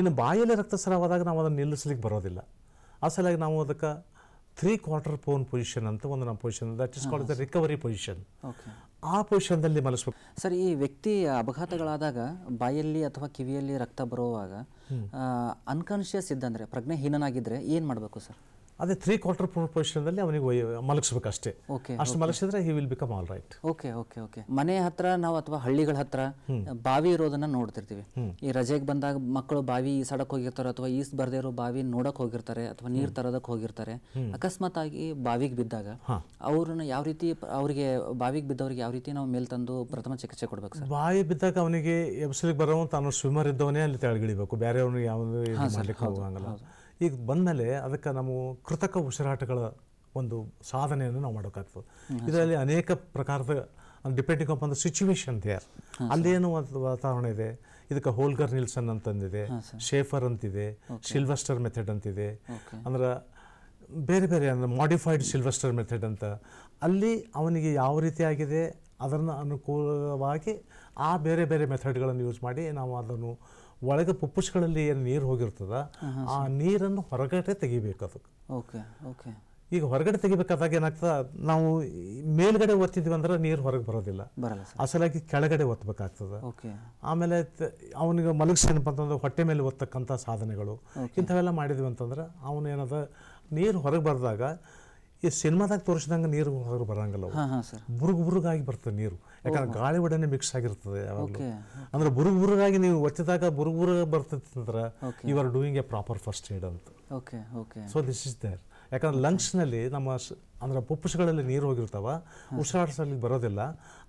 ಇನ್ನು ಬಾಯಲ್ಲಿ ರಕ್ತ ಆದಾಗ ನಾವು ಅದನ್ನು ನಿಲ್ಲಿಸ್ಲಿಕ್ಕೆ ಬರೋದಿಲ್ಲ ಆ ಸಲಾಗಿ ನಾವು ಅದಕ್ಕೆ ತ್ರೀ ಕ್ವಾರ್ಟರ್ ಪೋನ್ ಪೊಸಿಷನ್ ಅಂತ ಒಂದು ನಮ್ಮ position that is called the recovery position ಆ ಪೊಸಿಷನ್ದಲ್ಲಿ ಮಲಸ್ಬೇಕು ಸರ್ ಈ ವ್ಯಕ್ತಿ ಅಪಘಾತಗಳಾದಾಗ ಬಾಯಲ್ಲಿ ಅಥವಾ ಕಿವಿಯಲ್ಲಿ ರಕ್ತ ಬರುವಾಗ ಅನ್ಕಾನ್ಷಿಯಸ್ ಇದ್ದಂದ್ರೆ ಹೀನನಾಗಿದ್ರೆ ಏನು ಮಾಡಬೇಕು ಸರ್ ಅದೇ ತ್ರೀ ಕ್ವಾರ್ಟರ್ ಪೊಸಿಷನಲ್ಲಿ ಅವನಿಗೆ ಒಯ್ ಮಲಗಿಸ್ಬೇಕಷ್ಟೇ ಓಕೆ ಅಷ್ಟು ಮಲಗಿಸಿದ್ರೆ he will become all right okay okay okay ಮನೆ ಹತ್ರ ನಾವು ಅಥವಾ ಹಳ್ಳಿಗಳ ಹತ್ರ ಬಾವಿ ಇರೋದನ್ನ ನೋಡ್ತಿರ್ತೀವಿ ಈ ರಜೆಗೆ ಬಂದಾಗ ಮಕ್ಕಳು ಬಾವಿ ಈಸಾಡಕ್ ಹೋಗಿರ್ತಾರೆ ಅಥವಾ ಈಸ್ ಬರದೇ ಇರೋ ಬಾವಿ ನೋಡಕ್ ಹೋಗಿರ್ತಾರೆ ಅಥವಾ ನೀರ್ ತರೋದಕ್ಕೆ ಹೋಗಿರ್ತಾರೆ ಅಕಸ್ಮಾತ್ ಆಗಿ ಬಾವಿಗೆ ಬಿದ್ದಾಗ ಅವ್ರನ್ನ ಯಾವ ರೀತಿ ಅವರಿಗೆ ಬಾವಿಗೆ ಬಿದ್ದವ್ರಿಗೆ ಯಾವ ರೀತಿ ನಾವು ಮೇಲ್ ತಂದು ಪ್ರಥಮ ಚಿಕಿತ್ಸೆ ಕೊಡ್ಬೇಕು ಸರ್ ಬಾವಿ ಬಿದ್ದಾಗ ಅವನಿಗೆ ಎಬ್ಸಲಿಗೆ ಬರೋವಂತ ಸ್ವಿಮರ್ ಸ್ವಿಮ್ಮರ್ ಇದ್ದವನೇ ಅಲ್ಲಿ ತೆಳಗಿಳಿಬೇಕು ಬೇರೆ ಅವನಿಗೆ ಯಾವ ಮಾಡ್ಲಿಕ್ಕೆ ಹೋಗಂಗಲ್ಲ ಈಗ ಬಂದಮೇಲೆ ಅದಕ್ಕೆ ನಾವು ಕೃತಕ ಉಸಿರಾಟಗಳ ಒಂದು ಸಾಧನೆಯನ್ನು ನಾವು ಮಾಡೋಕ್ಕಾಗ್ತದೆ ಇದರಲ್ಲಿ ಅನೇಕ ಪ್ರಕಾರದ depending on the situation there ಅಲ್ಲೇನು ವಾತಾವರಣ ಇದೆ ಇದಕ್ಕೆ ಹೋಲ್ಗರ್ ನಿಲ್ಸನ್ ಅಂತಂದಿದೆ ಶೇಫರ್ ಅಂತಿದೆ ಸಿಲ್ವಸ್ಟರ್ ಮೆಥಡ್ ಅಂತಿದೆ ಅಂದ್ರೆ ಬೇರೆ ಬೇರೆ ಅಂದರೆ ಮಾಡಿಫೈಡ್ ಸಿಲ್ವೆಸ್ಟರ್ ಮೆಥಡ್ ಅಂತ ಅಲ್ಲಿ ಅವನಿಗೆ ಯಾವ ರೀತಿಯಾಗಿದೆ ಅದನ್ನು ಅನುಕೂಲವಾಗಿ ಆ ಬೇರೆ ಬೇರೆ ಮೆಥಡ್ಗಳನ್ನು ಯೂಸ್ ಮಾಡಿ ನಾವು ಅದನ್ನು ಒಳಗೆ ಪುಪ್ಪುಸ್ಗಳಲ್ಲಿ ಏನು ನೀರು ಹೋಗಿರ್ತದ ಆ ನೀರನ್ನು ಹೊರಗಡೆ ತೆಗಿಬೇಕು ಅದು ಓಕೆ ಓಕೆ ಈಗ ಹೊರಗಡೆ ತೆಗಿಬೇಕಾದಾಗ ಏನಾಗ್ತದೆ ನಾವು ಮೇಲ್ಗಡೆ ಒತ್ತಿದ್ವಿ ಅಂದ್ರೆ ನೀರು ಹೊರಗೆ ಬರೋದಿಲ್ಲ ಅಸಲಾಗಿ ಕೆಳಗಡೆ ಒತ್ತಬೇಕಾಗ್ತದೆ ಆಮೇಲೆ ಅವನಿಗೆ ಮಲಗಿಸೇನಪ್ಪ ಅಂತಂದ್ರೆ ಹೊಟ್ಟೆ ಮೇಲೆ ಒತ್ತಕ್ಕಂಥ ಸಾಧನೆಗಳು ಇಂಥವೆಲ್ಲ ಮಾಡಿದ್ವಿ ಅಂತಂದ್ರೆ ಅವನು ಏನದ ನೀರು ಹೊರಗೆ ಬರೆದಾಗ ಈ ಸಿನಿಮಾದಾಗ ತೋರಿಸಿದಂಗೆ ನೀರು ಹೊರಗೆ ಬರೋಂಗಿಲ್ಲ ಬುರುಗು ಬುರುಗಾಗಿ ಬರ್ತದೆ ನೀರು ಯಾಕಂದ್ರೆ ಗಾಳಿ ಒಡನೆ ಮಿಕ್ಸ್ ಆಗಿರ್ತದೆ ಯಾವಾಗಲೂ ಅಂದ್ರೆ ಬುರುಗ್ ಬುರುಗಾಗಿ ನೀವು ಒತ್ತಿದಾಗ ಬುರುಗ್ ಬುರುಗ ಅಂದ್ರೆ you are doing a proper first aid ಅಂತ ಸೊ ದಿಸ್ ಇಸ್ ದೇರ್ ಯಾಕಂದ್ರೆ ನಲ್ಲಿ ನಮ್ಮ ಅಂದ್ರೆ ಪುಪ್ಪುಸಗಳಲ್ಲಿ ನೀರು ಹೋಗಿರ್ತಾವ ಉಸಿರಾಡಿಸಲಿಕ್ಕೆ ಬರೋದಿಲ್ಲ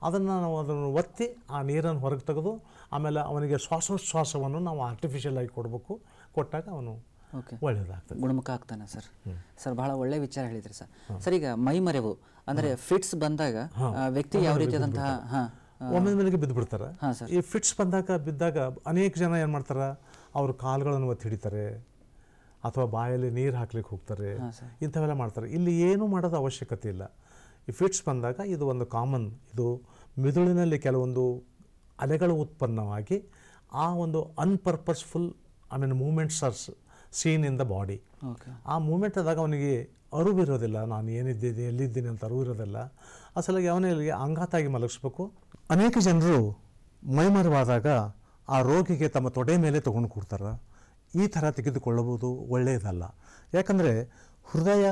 ಅದನ್ನು ನಾವು ಅದನ್ನು ಒತ್ತಿ ಆ ನೀರನ್ನು ಹೊರಗೆ ತೆಗೆದು ಆಮೇಲೆ ಅವನಿಗೆ ಶ್ವಾಸೋಚ್ಛ್ವಾಸವನ್ನು ನಾವು ಆರ್ಟಿಫಿಷಿಯಲ್ ಆಗಿ ಕೊಡಬೇಕು ಕೊಟ್ಟಾಗ ಅವನು ಒಳ್ಳೇದಾಗ್ತದೆ ಗುಣಮುಖ ಆಗ್ತಾನೆ ಸರ್ ಸರ್ ಬಹಳ ಒಳ್ಳೆ ವಿಚಾರ ಹೇಳಿದ್ರಿ ಸರ್ ಸರ್ ಈಗ ಮೈ ಮರೆವು ಅಂದ್ರೆ ಫಿಟ್ಸ್ ಬಂದಾಗ ವ್ಯಕ್ತಿ ಯಾವ ರೀತಿಯಾದಂತಹ ಒಮ್ಮೆ ಮೇಲೆ ಬಿದ್ದು ಬಿಡ್ತಾರೆ ಈ ಫಿಟ್ಸ್ ಬಂದಾಗ ಬಿದ್ದಾಗ ಅನೇಕ ಜನ ಏನು ಮಾಡ್ತಾರ ಅವ್ರ ಕಾಲುಗಳನ್ನು ಒತ್ತಿ ಹಿಡಿತಾರೆ ಅಥವಾ ಬಾಯಲ್ಲಿ ನೀರು ಹಾಕ್ಲಿಕ್ಕೆ ಹೋಗ್ತಾರೆ ಇಂಥವೆಲ್ಲ ಮಾಡ್ತಾರೆ ಇಲ್ಲಿ ಏನು ಮಾಡೋದು ಅವಶ್ಯಕತೆ ಇಲ್ಲ ಈ ಫಿಟ್ಸ್ ಬಂದಾಗ ಇದು ಒಂದು ಕಾಮನ್ ಇದು ಮಿದುಳಿನಲ್ಲಿ ಕೆಲವೊಂದು ಅಲೆಗಳು ಉತ್ಪನ್ನವಾಗಿ ಆ ಒಂದು ಅನ್ಪರ್ಪಸ್ಫುಲ್ ಐ ಮೀನ್ ಮೂಮೆಂಟ್ಸ್ ಸರ್ಸ್ ಸೀನ್ ಇನ್ ದ ಬಾಡಿ ಆ ಮೂಮೆಂಟ್ ಆದಾಗ ಅವನಿಗೆ ಅರಿವಿರೋದಿಲ್ಲ ನಾನು ಏನಿದ್ದೀನಿ ಎಲ್ಲಿದ್ದೀನಿ ಅಂತ ಅರುವಿರೋದಿಲ್ಲ ಆ ಸಲಗೆ ಅವನಿಗೆ ಅಂಗಾತಾಗಿ ಮಲಗಿಸ್ಬೇಕು ಅನೇಕ ಜನರು ಮೈಮರವಾದಾಗ ಆ ರೋಗಿಗೆ ತಮ್ಮ ತೊಡೆ ಮೇಲೆ ತೊಗೊಂಡು ಕೊಡ್ತಾರೆ ಈ ಥರ ತೆಗೆದುಕೊಳ್ಳಬಹುದು ಒಳ್ಳೆಯದಲ್ಲ ಯಾಕಂದರೆ ಹೃದಯ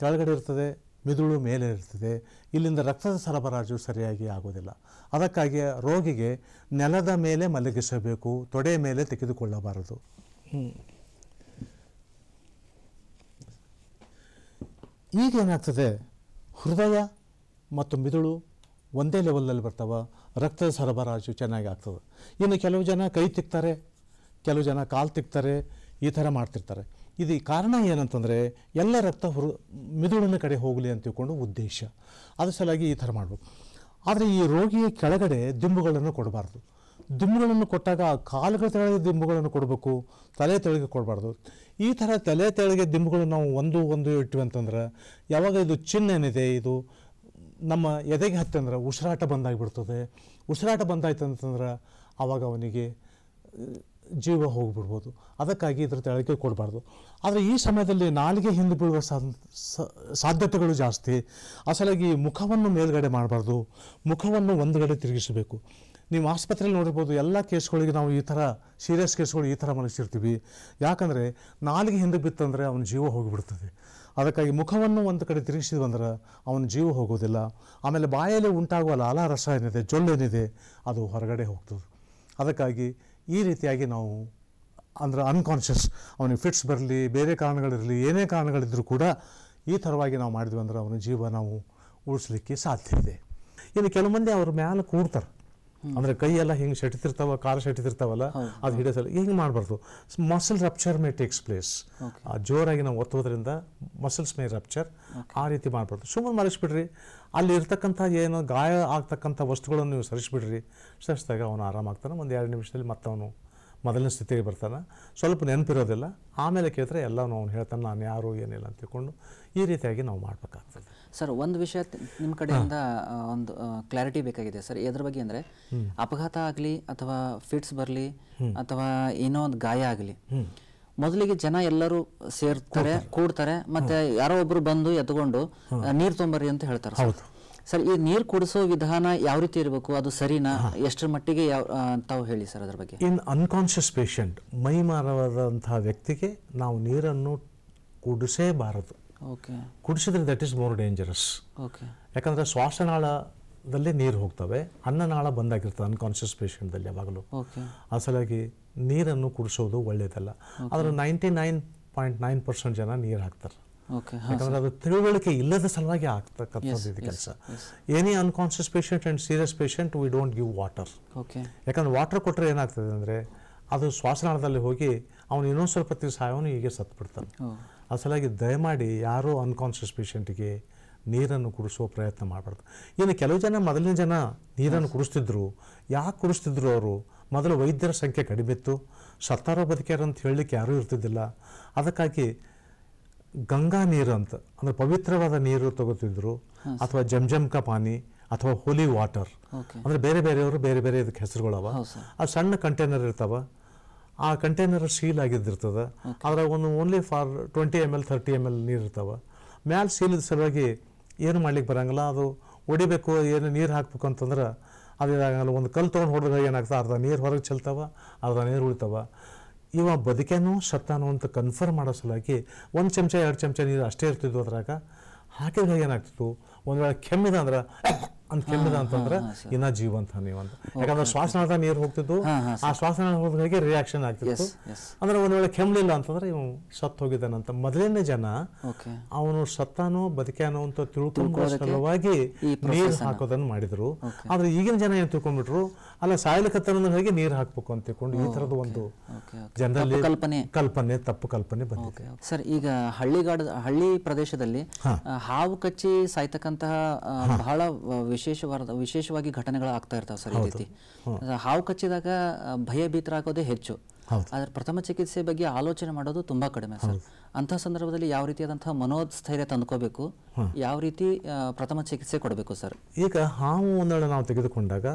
ಕೆಳಗಡೆ ಇರ್ತದೆ ಮಿದುಳು ಮೇಲೆ ಇರ್ತದೆ ಇಲ್ಲಿಂದ ರಕ್ತದ ಸರಬರಾಜು ಸರಿಯಾಗಿ ಆಗೋದಿಲ್ಲ ಅದಕ್ಕಾಗಿ ರೋಗಿಗೆ ನೆಲದ ಮೇಲೆ ಮಲಗಿಸಬೇಕು ತೊಡೆ ಮೇಲೆ ತೆಗೆದುಕೊಳ್ಳಬಾರದು ಈಗೇನಾಗ್ತದೆ ಹೃದಯ ಮತ್ತು ಮಿದುಳು ಒಂದೇ ಲೆವೆಲಲ್ಲಿ ಬರ್ತವೆ ರಕ್ತದ ಸರಬರಾಜು ಚೆನ್ನಾಗಿ ಆಗ್ತದೆ ಇನ್ನು ಕೆಲವು ಜನ ಕೈ ತಿಕ್ತಾರೆ ಕೆಲವು ಜನ ಕಾಲು ತಿಕ್ತಾರೆ ಈ ಥರ ಮಾಡ್ತಿರ್ತಾರೆ ಇದು ಕಾರಣ ಏನಂತಂದರೆ ಎಲ್ಲ ರಕ್ತ ಹೃ ಮಿದುಳಿನ ಕಡೆ ಹೋಗಲಿ ಅಂತ ತಿಳ್ಕೊಂಡು ಉದ್ದೇಶ ಅದರ ಸಲುವಾಗಿ ಈ ಥರ ಮಾಡಬೇಕು ಆದರೆ ಈ ರೋಗಿಯ ಕೆಳಗಡೆ ದಿಂಬುಗಳನ್ನು ಕೊಡಬಾರ್ದು ದಿಂಬುಗಳನ್ನು ಕೊಟ್ಟಾಗ ಕಾಲುಗಳ ತೆಳಗೆ ದಿಂಬುಗಳನ್ನು ಕೊಡಬೇಕು ತಲೆ ತೆಳಗೆ ಕೊಡಬಾರ್ದು ಈ ಥರ ತಲೆ ತೆಳಗೆ ದಿಂಬುಗಳು ನಾವು ಒಂದು ಒಂದು ಇಟ್ವಿ ಅಂತಂದ್ರೆ ಯಾವಾಗ ಇದು ಚಿನ್ನ ಏನಿದೆ ಇದು ನಮ್ಮ ಎದೆಗೆ ಹತ್ತಂದ್ರೆ ಉಸಿರಾಟ ಬಂದಾಗಿಬಿಡ್ತದೆ ಉಸಿರಾಟ ಬಂದಾಯ್ತು ಅಂತಂದ್ರೆ ಆವಾಗ ಅವನಿಗೆ ಜೀವ ಹೋಗಿಬಿಡ್ಬೋದು ಅದಕ್ಕಾಗಿ ಇದ್ರ ತೆಳಗೆ ಕೊಡಬಾರ್ದು ಆದರೆ ಈ ಸಮಯದಲ್ಲಿ ನಾಲಿಗೆ ಹಿಂದೆ ಬೀಳುವ ಸಾಧ್ಯತೆಗಳು ಜಾಸ್ತಿ ಅಸಲಾಗಿ ಮುಖವನ್ನು ಮೇಲುಗಡೆ ಮಾಡಬಾರ್ದು ಮುಖವನ್ನು ಒಂದುಗಡೆ ತಿರುಗಿಸಬೇಕು ನೀವು ಆಸ್ಪತ್ರೆಯಲ್ಲಿ ನೋಡಿರ್ಬೋದು ಎಲ್ಲ ಕೇಸ್ಗಳಿಗೆ ನಾವು ಈ ಥರ ಸೀರಿಯಸ್ ಕೇಸ್ಗಳು ಈ ಥರ ಮಲಗಿಸಿರ್ತೀವಿ ಯಾಕಂದರೆ ನಾಲಿಗೆ ಹಿಂದೆ ಬಿತ್ತಂದರೆ ಅವನ ಜೀವ ಹೋಗಿಬಿಡ್ತದೆ ಅದಕ್ಕಾಗಿ ಮುಖವನ್ನು ಒಂದು ಕಡೆ ಅಂದ್ರೆ ಅವನ ಜೀವ ಹೋಗೋದಿಲ್ಲ ಆಮೇಲೆ ಬಾಯಲ್ಲಿ ಉಂಟಾಗುವ ಲಾಲ ರಸ ಏನಿದೆ ಜೊಲ್ಲೇನಿದೆ ಅದು ಹೊರಗಡೆ ಹೋಗ್ತದೆ ಅದಕ್ಕಾಗಿ ಈ ರೀತಿಯಾಗಿ ನಾವು ಅಂದರೆ ಅನ್ಕಾನ್ಷಿಯಸ್ ಅವನಿಗೆ ಫಿಟ್ಸ್ ಬರಲಿ ಬೇರೆ ಕಾರಣಗಳಿರಲಿ ಏನೇ ಕಾರಣಗಳಿದ್ದರೂ ಕೂಡ ಈ ಥರವಾಗಿ ನಾವು ಮಾಡಿದ್ವಿ ಅಂದ್ರೆ ಅವನ ಜೀವ ನಾವು ಉಳಿಸ್ಲಿಕ್ಕೆ ಸಾಧ್ಯ ಇದೆ ಇನ್ನು ಕೆಲವು ಮಂದಿ ಅವ್ರ ಮ್ಯಾಲೆ ಕೂಡ್ತಾರೆ ಅಂದ್ರೆ ಕೈ ಎಲ್ಲ ಹಿಂಗೆ ಶೆಟ್ತಿರ್ತಾವ ಕಾಲು ಶೆಟ್ತಿರ್ತಾವಲ್ಲ ಅದು ಹಿಡಿಸಲ್ಲ ಹಿಂಗೆ ಮಾಡಬಾರ್ದು muscle rupture may takes place ಜೋರಾಗಿ ನಾವು ಒತ್ತೋದ್ರಿಂದ ಮಸಲ್ಸ್ ಮೇ ರಪ್ಚರ್ ಆ ರೀತಿ ಮಾಡಬಾರ್ದು ಸುಮ್ಮನೆ ಮರೆಸ್ಬಿಡ್ರಿ ಅಲ್ಲಿ ಇರ್ತಕ್ಕಂಥ ಏನು ಗಾಯ ಆಗ್ತಕ್ಕಂಥ ವಸ್ತುಗಳನ್ನು ನೀವು ಸರಿಸ್ಬಿಡ್ರಿ ಸರಿಸಿದಾಗ ಅವನು ಆರಾಮಾಗ್ತಾನೆ ಒಂದು ಎರಡು ನಿಮಿಷದಲ್ಲಿ ಮತ್ತವನು ಮೊದಲಿನ ಸ್ಥಿತಿಗೆ ಬರ್ತಾನೆ ಸ್ವಲ್ಪ ನೆನಪಿರೋದಿಲ್ಲ ಆಮೇಲೆ ಕೇಳಿದ್ರೆ ಎಲ್ಲ ಅವ್ನು ಹೇಳ್ತಾನೆ ನಾನು ಯಾರು ಏನಿಲ್ಲ ಅಂತ ತಿಳ್ಕೊಂಡು ಈ ರೀತಿಯಾಗಿ ನಾವು ಮಾಡಬೇಕಾಗ್ತದೆ ಸರ್ ಒಂದು ವಿಷಯ ನಿಮ್ಮ ಕಡೆಯಿಂದ ಒಂದು ಕ್ಲಾರಿಟಿ ಬೇಕಾಗಿದೆ ಸರ್ ಇದ್ರ ಬಗ್ಗೆ ಅಂದರೆ ಅಪಘಾತ ಆಗಲಿ ಅಥವಾ ಫಿಟ್ಸ್ ಬರಲಿ ಅಥವಾ ಏನೋ ಒಂದು ಗಾಯ ಆಗಲಿ ಮೊದಲಿಗೆ ಜನ ಎಲ್ಲರೂ ಸೇರ್ತಾರೆ ಕೂಡ್ತಾರೆ ಮತ್ತೆ ಯಾರೋ ಒಬ್ರು ಬಂದು ಎತ್ಕೊಂಡು ನೀರು ತೊಂಬರಿ ಅಂತ ಹೇಳ್ತಾರೆ ಸರ್ ಈ ನೀರು ಕುಡಿಸೋ ವಿಧಾನ ಯಾವ ರೀತಿ ಇರಬೇಕು ಅದು ಸರಿನಾ ಎಷ್ಟರ ಮಟ್ಟಿಗೆ ಯಾವ ಹೇಳಿ ಸರ್ ಅದರ ಬಗ್ಗೆ ಇನ್ ಅನ್ಕಾನ್ಷಿಯಸ್ ಪೇಷಂಟ್ ಮೈ ವ್ಯಕ್ತಿಗೆ ನಾವು ನೀರನ್ನು ಕುಡಿಸೇಬಾರದು ಓಕೆ ಕುಡಿಸಿದ್ರೆ ದಟ್ ಇಸ್ ಮೋರ್ ಡೇಂಜರಸ್ ಯಾಕಂದ್ರೆ ಶ್ವಾಸನಾಳ ಶ್ವಾಸನಾಳದಲ್ಲಿ ನೀರು ಹೋಗ್ತವೆ ಅನ್ನನಾಳ ಬಂದಾಗಿರ್ತದೆ ಅನ್ಕಾನ್ಷಿಯಸ್ ಪೇಷಂಟ್ದಲ್ಲಿ ಯಾವಾಗಲೂ ಅಸಲಾಗಿ ನೀರನ್ನು ಕುಡಿಸೋದು ಒಳ್ಳೆಯದಲ್ಲ ಆದ್ರೆ ninety nine point nine percent ಜನ ನೀರು ಹಾಕ್ತಾರೆ ಯಾಕಂದ್ರೆ ಅದು ತಿಳುವಳಿಕೆ ಇಲ್ಲದ ಸಲುವಾಗಿ ಆಗ್ತಕ್ಕಂಥದ್ದು ಕೆಲಸ any unconscious patient and serious patient we don't give water ಯಾಕಂದ್ರೆ ವಾಟರ್ ಕೊಟ್ಟರೆ ಏನಾಗ್ತದೆ ಅಂದರೆ ಅದು ಶ್ವಾಸನಾಳದಲ್ಲಿ ಹೋಗಿ ಅವನು ಇನ್ನೊಂದು ಸ್ವಲ್ಪ ದಿವಸ ಅವನು ಹೀಗೆ ಸತ್ಬಿಡ್ತಾನೆ ಅದ್ರ ಸಲಾಗಿ ದಯಮಾಡಿ ಯಾರೂ ಅನ್ಕಾನ್ಶಿಯಸ್ ಪೇಷಂಟಿಗೆ ನೀರನ್ನು ಕುಡಿಸುವ ಪ್ರಯತ್ನ ಮಾಡಬಾರ್ದು ಇನ್ನು ಕೆಲವು ಜನ ಮೊದಲಿನ ಜನ ನೀರನ್ನು ಕುಡಿಸ್ತಿದ್ರು ಯಾಕೆ ಕುಡಿಸ್ತಿದ್ರು ಅವರು ಮೊದಲು ವೈದ್ಯರ ಸಂಖ್ಯೆ ಕಡಿಮೆ ಇತ್ತು ಸತ್ತಾರೋ ಬದುಕ್ಯಾರ ಅಂತ ಹೇಳಲಿಕ್ಕೆ ಯಾರೂ ಇರ್ತಿದ್ದಿಲ್ಲ ಅದಕ್ಕಾಗಿ ಗಂಗಾ ನೀರು ಅಂತ ಅಂದ್ರೆ ಪವಿತ್ರವಾದ ನೀರು ತಗೋತಿದ್ರು ಅಥವಾ ಜಮ್ಜಮ್ಕ ಪಾನಿ ಅಥವಾ ಹೋಲಿ ವಾಟರ್ ಅಂದರೆ ಬೇರೆ ಬೇರೆಯವರು ಬೇರೆ ಬೇರೆ ಇದಕ್ಕೆ ಹೆಸರುಗಳವ ಆ ಸಣ್ಣ ಕಂಟೈನರ್ ಇರ್ತಾವ ಆ ಕಂಟೈನರ್ ಸೀಲ್ ಆಗಿದ್ದಿರ್ತದೆ ಅದ್ರಾಗ ಒಂದು only for twenty M L thirty M L ನೀರು ಇರ್ತಾವೆ ಮ್ಯಾಲ ಸೀಲಿದ ಸಲುವಾಗಿ ಏನು ಮಾಡ್ಲಿಕ್ಕೆ ಬರೋಂಗಿಲ್ಲ ಅದು ಒಡಿಬೇಕು ಏನು ನೀರು ಹಾಕ್ಬೇಕು ಅಂತಂದ್ರೆ ಅದು ಒಂದು ಕಲ್ಲು ತೊಗೊಂಡು ಹೊಡೆದಾಗ ಏನಾಗ್ತದೆ ಅರ್ಧ ನೀರು ಹೊರಗೆ ಚೆಲ್ತಾವ ಅರ್ಧ ನೀರು ಉಳಿತಾವ ಇವ ಬದುಕೇನೋ ಸತ್ತಾನೋ ಅಂತ ಕನ್ಫರ್ಮ್ ಮಾಡೋ ಸಲುವಾಗಿ ಒಂದು ಚಮಚ ಎರಡು ಚಮಚ ನೀರು ಅಷ್ಟೇ ಇರ್ತಿದ್ವು ಅದ್ರಾಗ ಹಾಕಿದಾಗ ಏನಾಗ್ತಿತ್ತು ಒಂದು ವೇಳೆ ಕೆಮ್ಮಿದ ಅಂದ್ರೆ ಅಂತ ಕೆಮ್ಮಿದ ಅಂತಂದ್ರೆ ಇನ್ನ ಜೀವಂತ ನೀವು ಅಂತ ಯಾಕಂದ್ರೆ ಶ್ವಾಸನಾಳದ ನೀರು ಹೋಗ್ತಿದ್ದು ಆ ಶ್ವಾಸನಾಳ ಹೋದಾಗೆ ರಿಯಾಕ್ಷನ್ ಆಗ್ತಿತ್ತು ಅಂದ್ರೆ ಒಂದು ವೇಳೆ ಕೆಮ್ಮಲಿಲ್ಲ ಅಂತಂದ್ರೆ ಇವ್ ಸತ್ತು ಹೋಗಿದ್ದಾನಂತ ಮೊದಲನೇ ಜನ ಅವನು ಸತ್ತಾನೋ ಬದುಕ್ಯಾನೋ ಅಂತ ತಿಳ್ಕೊಂಡ ಸಲುವಾಗಿ ನೀರು ಹಾಕೋದನ್ನ ಮಾಡಿದ್ರು ಆದ್ರೆ ಈಗಿನ ಜನ ಏನ್ ತಿಳ್ಕೊಂಡ್ಬಿಟ್ರು ಅಲ್ಲ ಸಾಯ್ಲಿಕತ್ತನ ನೀರು ಹಾಕ್ಬೇಕು ಅಂತ ತಿಳ್ಕೊಂಡು ಈ ತರದ ಒಂದು ಜನರಲ್ಲಿ ಕಲ್ಪನೆ ಕಲ್ಪನೆ ತಪ್ಪು ಕಲ್ಪನೆ ಬಂದಿದೆ ಸರ್ ಈಗ ಹಳ್ಳಿಗಾಡ ಹಳ್ಳಿ ಪ್ರದೇಶದಲ್ಲಿ ಹಾವು ಕಚ್ಚಿ ಸಾಯ್ತಕ್ಕಂತಹ ಬಹಳ ವಿಶೇಷವಾದ ವಿಶೇಷವಾಗಿ ಘಟನೆಗಳು ಆಗ್ತಾ ಇರ್ತಾವೆ ಸರ್ ರೀತಿ ಹಾವು ಕಚ್ಚಿದಾಗ ಭಯ ಭೀತರಾಗೋದೇ ಹೆಚ್ಚು ಆದ್ರೆ ಪ್ರಥಮ ಚಿಕಿತ್ಸೆ ಬಗ್ಗೆ ಆಲೋಚನೆ ಮಾಡೋದು ತುಂಬಾ ಕಡಿಮೆ ಸರ್ ಅಂತ ಸಂದರ್ಭದಲ್ಲಿ ಯಾವ ರೀತಿಯಾದಂತಹ ಮನೋಸ್ಥೈರ್ಯ ತಂದ್ಕೋಬೇಕು ಯಾವ ರೀತಿ ಪ್ರಥಮ ಚಿಕಿತ್ಸೆ ಕೊಡಬೇಕು ಸರ್ ಈಗ ಹಾವು ನಾವು ತೆಗೆದುಕೊಂಡಾಗ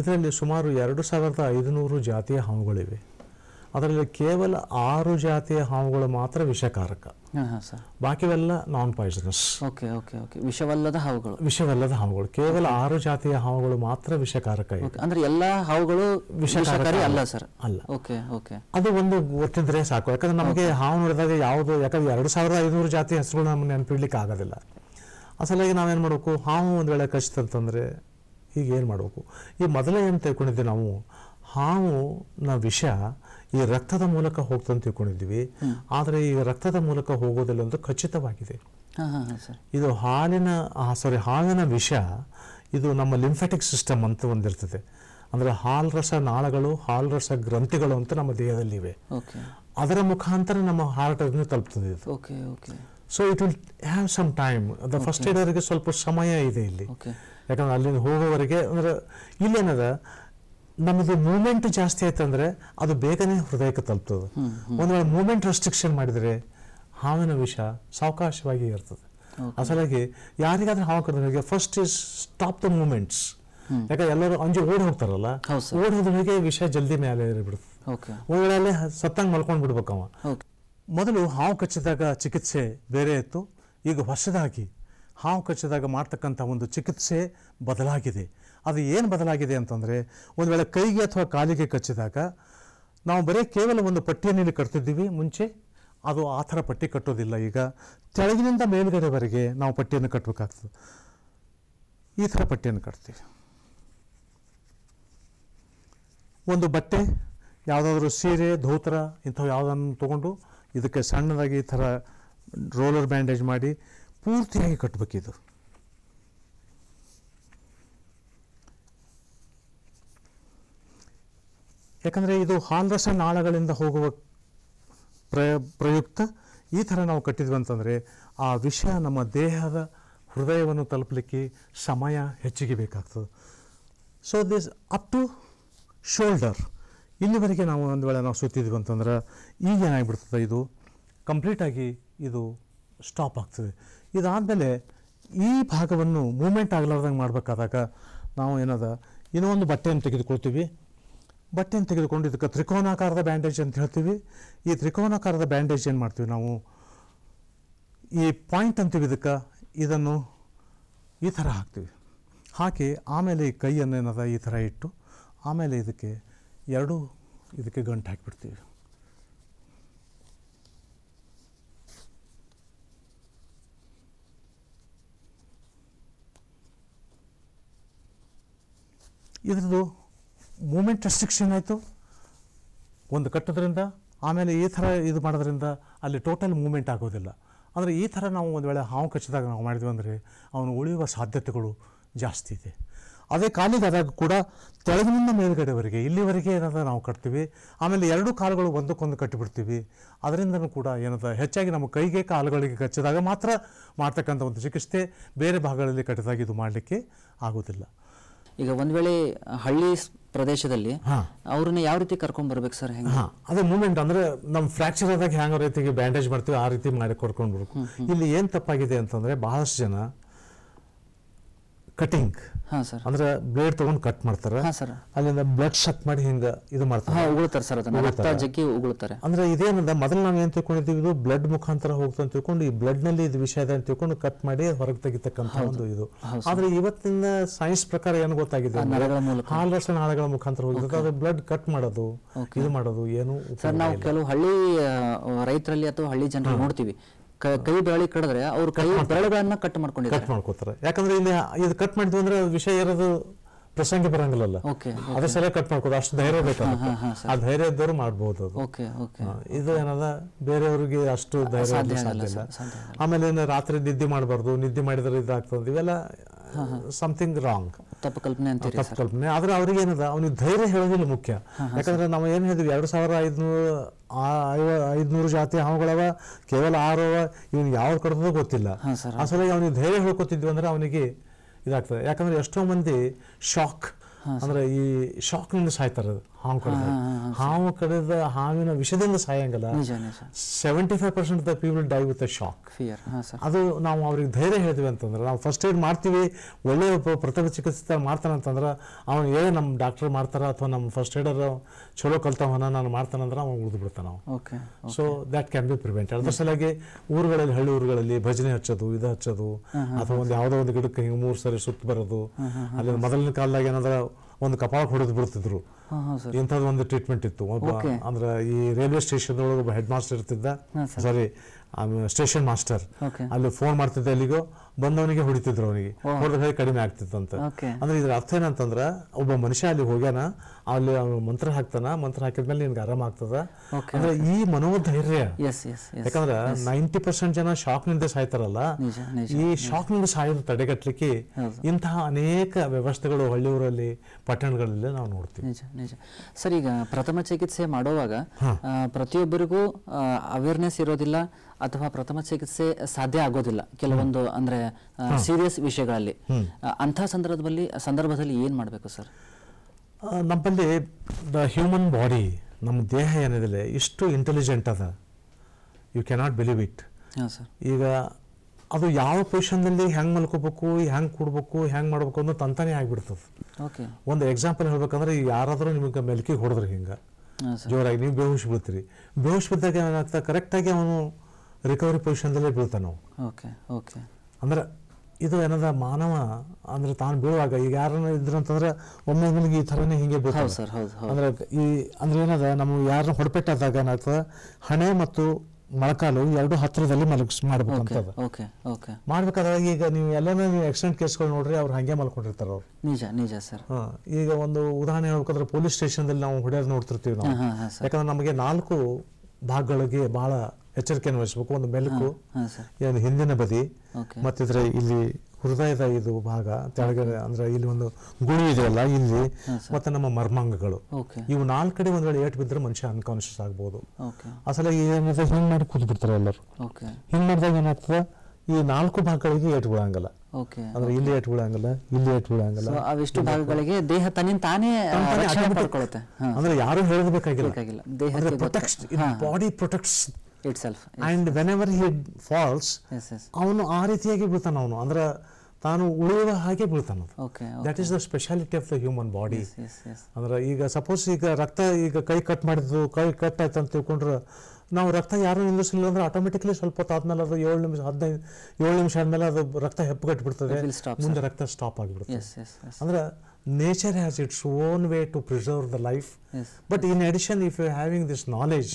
ಇದರಲ್ಲಿ ಸುಮಾರು ಎರಡು ಸಾವಿರದ ಐದುನೂರು ಜಾತಿಯ ಹಾವುಗಳಿವೆ ಅದರಲ್ಲಿ ಕೇವಲ ಆರು ಜಾತಿಯ ಹಾವುಗಳು ಮಾತ್ರ ವಿಷಕಾರಕ ಬಾಕಿವೆಲ್ಲ non poisonous okay okay okay ವಿಷವಲ್ಲದ ಹಾವುಗಳು ವಿಷವಲ್ಲದ ಹಾವುಗಳು ಕೇವಲ ಆರು ಜಾತಿಯ ಹಾವುಗಳು ಮಾತ್ರ ವಿಷಕಾರಕ ಅಂದ್ರೆ ಎಲ್ಲ ಹಾವುಗಳು ವಿಷಕಾರಕ ಅಲ್ಲ ಸರ್ ಅಲ್ಲ ಓಕೆ ಓಕೆ ಅದು ಒಂದು ಗೊತ್ತಿದ್ರೆ ಸಾಕು ಯಾಕಂದ್ರೆ ನಮಗೆ ಹಾವು ನೋಡಿದಾಗ ಯಾವುದು ಯಾಕಂದ್ರೆ ಎರಡು ಸಾವಿರದ ಐದುನೂರು ಜಾತಿಯ ಹೆಸರುಗಳು ನಮ್ಗೆ ನೆನಪಿಡ್ಲಿಕ್ಕೆ ಆಗೋದಿಲ್ಲ ಅಸಲಾಗಿ ನಾವೇನ್ ನಾವೇನು ಮಾಡಬೇಕು ಹಾವು ಒಂದ್ ವೇಳೆ ಕಚ್ಚಿತಂತಂದ್ರೆ ಈಗ ಏನು ಮಾಡಬೇಕು ಈ ಮೊದಲೇ ಏನು ತಿಳ್ಕೊಂಡಿದ್ವಿ ನಾವು ಹಾವುನ ವಿಷ ಈ ರಕ್ತದ ಮೂಲಕ ಹೋಗ್ತಂತ ತಿಳ್ಕೊಂಡಿದ್ವಿ ಆದರೆ ಈ ರಕ್ತದ ಮೂಲಕ ಹೋಗೋದಿಲ್ಲ ಖಚಿತವಾಗಿದೆ ಇದು ಹಾಲಿನ ಸಾರಿ ಹಾವಿನ ವಿಷ ಇದು ನಮ್ಮ ಲಿಂಫೆಟಿಕ್ ಸಿಸ್ಟಮ್ ಅಂತ ಒಂದಿರ್ತದೆ ಅಂದರೆ ರಸ ನಾಳಗಳು ರಸ ಗ್ರಂಥಿಗಳು ಅಂತ ನಮ್ಮ ದೇಹದಲ್ಲಿವೆ ಅದರ ಮುಖಾಂತರ ನಮ್ಮ ಹಾರ್ಟ್ ತಲುಪ್ತದೆ ಇದು so it will have some time the first ಏಡರ್ಗೆ ಸ್ವಲ್ಪ ಸಮಯ ಇದೆ ಇಲ್ಲಿ ಯಾಕಂದ್ರೆ ಅಲ್ಲಿಂದ ಹೋಗೋವರೆಗೆ ಅಂದ್ರೆ ಇಲ್ಲೇನದ ನಮ್ಮದು ಮೂಮೆಂಟ್ ಜಾಸ್ತಿ ಆಯ್ತಂದ್ರೆ ಅದು ಬೇಗನೆ ಹೃದಯಕ್ಕೆ ತಲುಪ್ತದೆ ಒಂದು ವೇಳೆ ಮೂಮೆಂಟ್ ರೆಸ್ಟ್ರಿಕ್ಷನ್ ಮಾಡಿದರೆ ಹಾವಿನ ವಿಷ ಸಾವಕಾಶವಾಗಿ ಇರ್ತದೆ ಅಸಲಾಗಿ ಯಾರಿಗಾದ್ರೂ ಹಾವು ಕಡಿದ್ರೆ first is stop the movements ಯಾಕಂದ್ರೆ ಎಲ್ಲರೂ ಅಂಜು ಓಡಿ ಹೋಗ್ತಾರಲ್ಲ ಓಡ್ ಹೋದ್ರಿಗೆ ವಿಷ ಜಲ್ದಿ ಮೇಲೆ ಬಿಡುತ್ತೆ ಒಂದು ವೇಳೆ ಅಲ್ಲೇ ಸತ್ತಂಗೆ ಮಲ್ಕೊಂಡು ಬಿಡ್ಬೇಕವ ಮೊದಲು ಹಾವು ಕಚ್ಚಿದಾಗ ಚಿಕಿತ್ಸೆ ಬೇರೆ ಇತ್ತು ಈಗ ಹೊಸದಾಗಿ ಹಾವು ಕಚ್ಚಿದಾಗ ಮಾಡ್ತಕ್ಕಂಥ ಒಂದು ಚಿಕಿತ್ಸೆ ಬದಲಾಗಿದೆ ಅದು ಏನು ಬದಲಾಗಿದೆ ಅಂತಂದರೆ ಒಂದು ವೇಳೆ ಕೈಗೆ ಅಥವಾ ಕಾಲಿಗೆ ಕಚ್ಚಿದಾಗ ನಾವು ಬರೀ ಕೇವಲ ಒಂದು ಪಟ್ಟಿಯನ್ನು ಕಟ್ತಿದ್ದೀವಿ ಮುಂಚೆ ಅದು ಆ ಥರ ಪಟ್ಟಿ ಕಟ್ಟೋದಿಲ್ಲ ಈಗ ತೆಳಗಿನಿಂದ ಮೇಲುಗಡೆವರೆಗೆ ನಾವು ಪಟ್ಟಿಯನ್ನು ಕಟ್ಟಬೇಕಾಗ್ತದೆ ಈ ಥರ ಪಟ್ಟಿಯನ್ನು ಕಟ್ತೀವಿ ಒಂದು ಬಟ್ಟೆ ಯಾವುದಾದ್ರೂ ಸೀರೆ ಧೋತ್ರ ಇಂಥವು ಯಾವುದನ್ನು ತೊಗೊಂಡು ಇದಕ್ಕೆ ಸಣ್ಣದಾಗಿ ಈ ಥರ ರೋಲರ್ ಬ್ಯಾಂಡೇಜ್ ಮಾಡಿ ಪೂರ್ತಿಯಾಗಿ ಕಟ್ಟಬೇಕಿದು ಯಾಕಂದರೆ ಇದು ಹಾಲ್ರಸ ನಾಳಗಳಿಂದ ಹೋಗುವ ಪ್ರಯ ಪ್ರಯುಕ್ತ ಈ ಥರ ನಾವು ಕಟ್ಟಿದ್ವಿ ಅಂತಂದರೆ ಆ ವಿಷ ನಮ್ಮ ದೇಹದ ಹೃದಯವನ್ನು ತಲುಪಲಿಕ್ಕೆ ಸಮಯ ಹೆಚ್ಚಿಗೆ ಬೇಕಾಗ್ತದೆ so this up to shoulder ಇಲ್ಲಿವರೆಗೆ ನಾವು ಒಂದು ವೇಳೆ ನಾವು ಸುತ್ತಿದ್ವಿ ಅಂತಂದ್ರೆ ಈಗ ಇದು ಕಂಪ್ಲೀಟಾಗಿ ಇದು ಸ್ಟಾಪ್ ಆಗ್ತದೆ ಇದಾದಮೇಲೆ ಈ ಭಾಗವನ್ನು ಮೂಮೆಂಟ್ ಆಗಲಾರ್ದಂಗೆ ಮಾಡಬೇಕಾದಾಗ ನಾವು ಏನದ ಏನೋ ಒಂದು ಬಟ್ಟೆಯನ್ನು ತೆಗೆದುಕೊಳ್ತೀವಿ ಬಟ್ಟೆಯನ್ನು ತೆಗೆದುಕೊಂಡು ಇದಕ್ಕೆ ತ್ರಿಕೋನಾಕಾರದ ಬ್ಯಾಂಡೇಜ್ ಅಂತ ಹೇಳ್ತೀವಿ ಈ ತ್ರಿಕೋನಾಕಾರದ ಬ್ಯಾಂಡೇಜ್ ಏನು ಮಾಡ್ತೀವಿ ನಾವು ಈ ಪಾಯಿಂಟ್ ಅಂತೀವಿ ಇದಕ್ಕೆ ಇದನ್ನು ಈ ಥರ ಹಾಕ್ತೀವಿ ಹಾಕಿ ಆಮೇಲೆ ಈ ಕೈಯನ್ನು ಏನದ ಈ ಥರ ಇಟ್ಟು ಆಮೇಲೆ ಇದಕ್ಕೆ ಎರಡೂ ಇದಕ್ಕೆ ಗಂಟು ಹಾಕಿಬಿಡ್ತೀವಿ ಇದ್ರದ್ದು ಮೂಮೆಂಟ್ ರೆಸ್ಟ್ರಿಕ್ಷನ್ ಆಯಿತು ಒಂದು ಕಟ್ಟೋದ್ರಿಂದ ಆಮೇಲೆ ಈ ಥರ ಇದು ಮಾಡೋದ್ರಿಂದ ಅಲ್ಲಿ ಟೋಟಲ್ ಮೂಮೆಂಟ್ ಆಗೋದಿಲ್ಲ ಅಂದರೆ ಈ ಥರ ನಾವು ಒಂದು ವೇಳೆ ಹಾವು ಕಚ್ಚಿದಾಗ ನಾವು ಮಾಡಿದ್ವಿ ಅಂದರೆ ಅವನು ಉಳಿಯುವ ಸಾಧ್ಯತೆಗಳು ಜಾಸ್ತಿ ಇದೆ ಅದೇ ಕಾಲಿಗಾದಾಗ ಕೂಡ ತೆಳಗಿನಿಂದ ಮೇಲುಗಡೆವರೆಗೆ ಇಲ್ಲಿವರೆಗೆ ಏನಾದ ನಾವು ಕಟ್ತೀವಿ ಆಮೇಲೆ ಎರಡು ಕಾಲುಗಳು ಒಂದಕ್ಕೊಂದು ಕಟ್ಟಿಬಿಡ್ತೀವಿ ಅದರಿಂದನೂ ಕೂಡ ಏನದ ಹೆಚ್ಚಾಗಿ ನಮ್ಮ ಕೈಗೆ ಕಾಲುಗಳಿಗೆ ಕಚ್ಚಿದಾಗ ಮಾತ್ರ ಮಾಡ್ತಕ್ಕಂಥ ಒಂದು ಚಿಕಿತ್ಸೆ ಬೇರೆ ಭಾಗಗಳಲ್ಲಿ ಕಟ್ಟಿದಾಗ ಇದು ಮಾಡಲಿಕ್ಕೆ ಆಗೋದಿಲ್ಲ ಈಗ ಒಂದ್ ವೇಳೆ ಹಳ್ಳಿ ಪ್ರದೇಶದಲ್ಲಿ ಅವ್ರನ್ನ ಯಾವ ರೀತಿ ಕರ್ಕೊಂಡ್ ಬರ್ಬೇಕು ಸರ್ ಅದೇ ಮೂಮೆಂಟ್ ಅಂದ್ರೆ ನಮ್ ಫ್ರಾಕ್ಚರ್ ಆದಾಗ ಹ್ಯಾಂಗ್ ರೀತಿಗೆ ಬ್ಯಾಂಡೇಜ್ ಮಾಡ್ತೀವಿ ಆ ರೀತಿ ಮಾಡಿ ಕೊಡ್ಕೊಂಡ್ಬಿಡ್ಬೇಕು ಇಲ್ಲಿ ಏನ್ ತಪ್ಪಾಗಿದೆ ಅಂತಂದ್ರೆ ಬಹಳಷ್ಟು ಜನ ಕಟಿಂಗ್ ಅಂದ್ರೆ ಬ್ಲೇಡ್ ತಗೊಂಡು ಕಟ್ ಮಾಡ್ತಾರೆ ಅಲ್ಲಿಂದ ಬ್ಲಡ್ ಶಕ್ ಮಾಡಿ ಹಿಂಗ ಇದು ಮಾಡ್ತಾರೆ ಉಗುಳ್ತಾರೆ ಸರ್ ರಕ್ತ ಉಗುಳ್ತಾರೆ ಅಂದ್ರೆ ಇದೇನದ ಮೊದಲು ನಾವು ಏನ್ ತಿಳ್ಕೊಂಡಿದ್ದೀವಿ ಇದು ಬ್ಲಡ್ ಮುಖಾಂತರ ಹೋಗ್ತಾ ಅಂತ ತಿಳ್ಕೊಂಡು ಈ ಬ್ಲಡ್ ನಲ್ಲಿ ಇದು ವಿಷಯ ಇದೆ ಅಂತ ತಿಳ್ಕೊಂಡು ಕಟ್ ಮಾಡಿ ಹೊರಗೆ ತೆಗಿತಕ್ಕಂತ ಒಂದು ಇದು ಆದ್ರೆ ಇವತ್ತಿನ ಸೈನ್ಸ್ ಪ್ರಕಾರ ಏನು ಗೊತ್ತಾಗಿದೆ ಹಾಲರಸ ನಾಳೆಗಳ ಮುಖಾಂತರ ಹೋಗುತ್ತೆ ಅದು ಬ್ಲಡ್ ಕಟ್ ಮಾಡೋದು ಇದು ಮಾಡೋದು ಏನು ಸರ್ ನಾವು ಕೆಲವು ಹಳ್ಳಿ ರೈತರಲ್ಲಿ ಅಥವಾ ಹಳ್ಳಿ ಜನರು ನೋಡ್ತೀವಿ ಕೈ ಬೆರಳಿ ಕಡಿದ್ರೆ ಅವ್ರು ಕೈ ಬೆರಳುಗಳನ್ನ ಕಟ್ ಮಾಡ್ಕೊಂಡಿದ್ದಾರೆ ಕಟ್ ಮಾಡ್ಕೋತಾರೆ ಯಾಕಂದ್ರೆ ಇಲ್ಲಿ ಇದು ಕಟ್ ಮಾಡಿದ್ವಿ ಅಂದ್ರೆ ವಿಷಯ ಇರೋದು ಪ್ರಸಂಗ ಬರಂಗಿಲ್ಲ ಅದೇ ಸಲ ಕಟ್ ಮಾಡ್ಕೋದು ಅಷ್ಟು ಧೈರ್ಯ ಬೇಕಾಗುತ್ತೆ ಆ ಧೈರ್ಯ ಇದ್ದವರು ಮಾಡ್ಬೋದು ಇದು ಏನದ ಬೇರೆಯವ್ರಿಗೆ ಅಷ್ಟು ಧೈರ್ಯ ಸಾಧ್ಯ ಆಮೇಲೆ ರಾತ್ರಿ ನಿದ್ದೆ ಮಾಡಬಾರ್ದು ನಿದ್ದೆ ಮಾಡಿದ್ರೆ ಇದಾಗ್ತದೆ ಇವೆಲ್ಲ ಸಮಥಿಂಗ್ ರಾಂಗ್ ತಪ್ಪು ಅಂತ ಆದ್ರೆ ಅವ್ರಿಗೆ ಏನದ ಅವ್ನಿಗೆ ಧೈರ್ಯ ಹೇಳೋದಿಲ್ಲ ಮುಖ್ಯ ಯಾಕಂದ್ರೆ ನಾವು ಏನು ಹೇಳಿದ್ವಿ ಎರಡು ಸಾವಿರ ಐದುನೂರು ಐದುನೂರು ಜಾತಿ ಹಾವುಗಳವ ಕೇವಲ ಆರು ಇವನ್ ಯಾವ್ದು ಕಡ್ತದ ಗೊತ್ತಿಲ್ಲ ಅಸಲ ಅವನಿಗೆ ಧೈರ್ಯ ಹೇಳ್ಕೊತಿದ್ವಿ ಅಂದ್ರೆ ಅವನಿಗೆ ಇದಾಗ್ತದೆ ಯಾಕಂದ್ರೆ ಎಷ್ಟೋ ಮಂದಿ ಶಾಕ್ ಅಂದ್ರೆ ಈ ಶಾಕ್ನಿಂದ ಸಾಯ್ತಾರ ಹಾವು ಕಡಿದ ಹಾವು ಕಡಿದ ಹಾವಿನ ವಿಷದಿಂದ ಸಾಯಂಗಲ್ಲ seventy five percent the people die with shock ಅದು ನಾವು ಅವ್ರಿಗೆ ಧೈರ್ಯ ಹೇಳ್ತೀವಿ ಅಂತಂದ್ರೆ ನಾವು ಫಸ್ಟ್ ಏಡ್ ಮಾಡ್ತೀವಿ ಒಳ್ಳೆಯ ಪ್ರಥಮ ಚಿಕಿತ್ಸೆ ಮಾಡ್ತಾನೆ ಅಂತಂದ್ರೆ ಅವನು ಏ ನಮ್ಮ ಡಾಕ್ಟರ್ ಮಾಡ್ತಾರ ಅಥವಾ ನಮ್ಮ ಫಸ್ಟ್ ಏಡರ್ ಚಲೋ ಕಲ್ತವನ ನಾನು ಮಾಡ್ತಾನಂದ್ರೆ ಅವ್ನು ಉಳಿದು ಬಿಡ್ತಾನೆ ನಾವು so that can be prevent ಅದರ ಸಲುವಾಗಿ ಊರುಗಳಲ್ಲಿ ಹಳ್ಳಿ ಊರುಗಳಲ್ಲಿ ಭಜನೆ ಹಚ್ಚೋದು ಇದು ಹಚ್ಚೋದು ಅಥವಾ ಒಂದು ಯಾವುದೋ ಒಂದು ಗಿಡಕ್ಕೆ ಹಿಂಗೆ ಮೂರು ಸರಿ ಸುತ್ತ ಬರೋದು ಅಲ್ಲಿ ಮೊದಲಿನ ಕಾಲದಾಗ ಏನಂದ್ರೆ ಒಂದು ಕಪಾಳ ಹೊಡೆದು ಬಿಡ್ತಿದ್ರು ಇಂಥದ್ದು ಒಂದು ಟ್ರೀಟ್ಮೆಂಟ್ ಇತ್ತು ಒಬ್ಬ ಅಂದ್ರೆ ಈ ರೈಲ್ವೆ ಸ್ಟೇಷನ್ ಒಳಗೆ ಒಬ್ಬ ಹೆಡ್ ಮಾಸ್ಟರ್ ಇರ್ತಿದ್ದ ಸಾರಿ ಸ್ಟೇಷನ್ ಮಾಸ್ಟರ್ ಅಲ್ಲಿ ಫೋನ್ ಮಾಡ್ತಿದ್ದ ಅಲ್ಲಿಗೋ ಬಂದವನಿಗೆ ಹೊಡಿತಿದ್ರು ಅವನಿಗೆ ಹೊಡೆದ್ರೆ ಕಡಿಮೆ ಆಗ್ತಿತ್ತಂತ ಅಂದ್ರೆ ಇದ್ರ ಅರ್ಥ ಏನಂತಂದ್ರ ಒಬ್ಬ ಮನುಷ್ಯ ಅಲ್ಲಿ ಹೋಗ್ಯಾನ ಅಲ್ಲಿ ಮಂತ್ರ ಹಾಕ್ತಾನ ಮಂತ್ರ ಹಾಕಿದ್ಮೇಲೆ ನಿನ್ಗೆ ಆರಾಮ ಆಗ್ತದ ಅಂದ್ರೆ ಈ ಮನೋಧೈರ್ಯ ಯಾಕಂದ್ರ ನೈಂಟಿ ಪರ್ಸೆಂಟ್ ಜನ ಶಾಕ್ ನಿಂದ ಸಾಯ್ತಾರಲ್ಲ ಈ ಶಾಕ್ ನಿಂದ ಸಾಯೋದು ತಡೆಗಟ್ಟಲಿಕ್ಕೆ ಇಂತಹ ಅನೇಕ ವ್ಯವಸ್ಥೆಗಳು ಹಳ್ಳಿಯೂರಲ್ಲಿ ಪಟ್ಟಣಗಳಲ್ಲಿ ನಾವು ನೋಡ್ತೀವಿ ನಿಜ ಸರ್ ಈಗ ಪ್ರಥಮ ಚಿಕಿತ್ಸೆ ಮಾಡುವಾಗ ಪ್ರತಿಯೊಬ್ಬರಿಗೂ ಅವೇರ್ನೆಸ್ ಇರೋದಿಲ್ಲ ಅಥವಾ ಪ್ರಥಮ ಚಿಕಿತ್ಸೆ ಸಾಧ್ಯ ಆಗೋದಿಲ್ಲ ಕೆಲವೊಂದು ಅಂದ್ರೆ ಸೀರಿಯಸ್ ವಿಷಯಗಳಲ್ಲಿ ಅಂತ ಸಂದರ್ಭದಲ್ಲಿ ಸಂದರ್ಭದಲ್ಲಿ ಏನು ಮಾಡಬೇಕು ಸರ್ ನಮ್ಮಲ್ಲಿ ದ ಹ್ಯೂಮನ್ ಬಾಡಿ ನಮ್ಮ ದೇಹ ಏನಿದೆ ಇಷ್ಟು ಇಂಟೆಲಿಜೆಂಟ್ ಅದ ಯು ಕೆನಾಟ್ ಬಿಲೀವ್ ಇಟ್ ಈಗ ಅದು ಯಾವ ಪೊಸಿಷನ್ನಲ್ಲಿ ಹೆಂಗೆ ಮಲ್ಕೋಬೇಕು ಹೆಂಗೆ ಕೊಡ್ಬೇಕು ಹೆಂಗ್ ಮಾಡ್ಬೇಕು ಅನ್ನೋ ತಂತಾನೆ ಆಗಿಬಿಡ್ತದೆ ಒಂದು ಎಕ್ಸಾಂಪಲ್ ಹೇಳ್ಬೇಕಂದ್ರೆ ಯಾರಾದರೂ ನಿಮಗೆ ಮೆಲ್ಕಿ ಹೊಡೆದ್ರಿ ಹಿಂಗ ಜೋರಾಗಿ ನೀವು ಬೇಹುಶ್ ಬೀಳ್ತೀರಿ ಬೇಹುಶ್ ಬಿದ್ದಾಗ ಏನಾಗ್ತದೆ ಕರೆಕ್ಟಾಗಿ ಅವನು ರಿಕವರಿ ಪೊಸಿಷನ್ ಬೀಳ್ತಾನೆ ನಾವು ಓಕೆ ಓಕೆ ಅಂದ್ರೆ ಇದು ಏನದ ಮಾನವ ಅಂದ್ರೆ ತಾನು ಬೀಳುವಾಗ ಈಗ ಯಾರನ್ನ ಇದ್ರಂತಂದ್ರೆ ಒಮ್ಮೆ ನಿಮಗೆ ಈ ತರನೇ ಹಿಂಗೆ ಬೀಳ್ತಾರೆ ಅಂದ್ರೆ ಈ ಅಂದ್ರೆ ಏನದ ನಮ್ಗೆ ಯಾರನ್ನ ಹೊಡಪೆಟ್ಟಾದಾಗ ಏನಾಗ್ತದೆ ಹಣೆ ಮತ್ತು ಮೊಳಕಾಲು ಎರಡು ಹತ್ತಿರದಲ್ಲಿ ಮಲಗಿಸ್ ಮಾಡ್ಬೇಕಂತದ್ದು ಮಾಡ್ಬೇಕಾದ್ರೆ ಈಗ ನೀವು ಎಲ್ಲನೇ ನೀವು ಆಕ್ಸಿಡೆಂಟ್ ಕೇಸ್ಗಳು ನೋಡ್ರಿ ಅವ್ರು ಹಂಗೆ ಮಲ್ಕೊಂಡಿರ್ತಾರ ಅವ್ರು ನಿಜ ನಿಜ ಸರ್ ಈಗ ಒಂದು ಉದಾಹರಣೆ ಹೇಳ್ಬೇಕಂದ್ರೆ ಪೊಲೀಸ್ ಸ್ಟೇಷನ್ದಲ್ಲಿ ನಾವು ಹೊಡೆಯೋದು ನೋಡ್ತಿರ್ತೀವಿ ನಾವು ಯಾಕಂದ್ರೆ ನಮಗೆ ನಾಲ್ಕು ಭಾಗಗಳಿಗೆ ಬಹಳ ಎಚ್ಚರಿಕೆಯನ್ನು ವಹಿಸಬೇಕು ಒಂದು ಮೆಲುಕು ಹಿಂದಿನ ಬದಿ ಮತ್ತಿದ್ರೆ ಇಲ್ಲಿ ಹೃದಯದ ಇದು ಭಾಗ ತೆಳಗೆ ಅಂದ್ರೆ ಇಲ್ಲಿ ಒಂದು ಇದೆ ಇದೆಯಲ್ಲ ಇಲ್ಲಿ ಮತ್ತೆ ನಮ್ಮ ಮರ್ಮಾಂಗಗಳು ಇವು ನಾಲ್ಕು ಕಡೆ ಒಂದ್ ವೇಳೆ ಏಟ್ ಬಿದ್ದರೆ ಮನುಷ್ಯ ಅನ್ಕಾನ್ಶಿಯಸ್ ಆಗ್ಬೋದು ಅಸಲ ಏನಿದೆ ಹಿಂಗ್ ಮಾಡಿ ಕೂತ್ಬಿಡ್ತಾರೆ ಎಲ್ಲರೂ ಹಿಂಗ್ ಮಾಡಿದಾಗ ಏನಾಗ್ತದೆ ಈ ನಾಲ್ಕು ಭಾಗಗಳಿಗೆ ಏಟ್ ಬಿಡಂಗಲ್ಲ ಅಂದ್ರೆ ಇಲ್ಲಿ ಏಟ್ ಬಿಡಂಗಲ್ಲ ಇಲ್ಲಿ ಏಟ್ ಬಿಡಂಗಲ್ಲ ಅವೆಷ್ಟು ಭಾಗಗಳಿಗೆ ದೇಹ ತನ್ನಿಂದ ತಾನೇ ಅಂದ್ರೆ ಯಾರು ಹೇಳಬೇಕಾಗಿಲ್ಲ ದೇಹ protect body protects itself and whenever he falls ಅವನು ಆ ರೀತಿಯಾಗಿ ಬಿಡ್ತಾನ ಅವನು ಅಂದ್ರೆ ತಾನು ಉಳಿಯುವ ಹಾಗೆ ಬೀಳ್ತಾನ that is the speciality of the human body ಅಂದ್ರೆ ಈಗ ಸಪೋಸ್ ಈಗ ರಕ್ತ ಈಗ ಕೈ ಕಟ್ ಮಾಡಿದ್ದು ಕೈ ಕಟ್ ಆಯ್ತು ಅಂತ ತಿಳ್ಕೊಂಡ್ರೆ ನಾವು ರಕ್ತ ಯಾರು ನಿಲ್ಲಿಸಿಲ್ಲ ಅಂದ್ರೆ ಆಟೋಮೆಟಿಕ್ಲಿ ಸ್ವಲ್ಪ ಹೊತ್ತು ಆದ್ಮೇಲೆ ಅದು ಏಳು ನಿಮಿಷ ಹದಿನೈದು ಏಳು ನಿಮಿಷ ಆದ್ಮೇಲೆ ಅದು ರಕ್ತ ಬಿಡ್ತದೆ ಮುಂದೆ ರಕ್ತ ಸ್ಟಾಪ್ ಆಗಿಬಿಡುತ್ತೆ ಅಂದ್ರೆ nature has its own way to preserve the life but in addition if you having this knowledge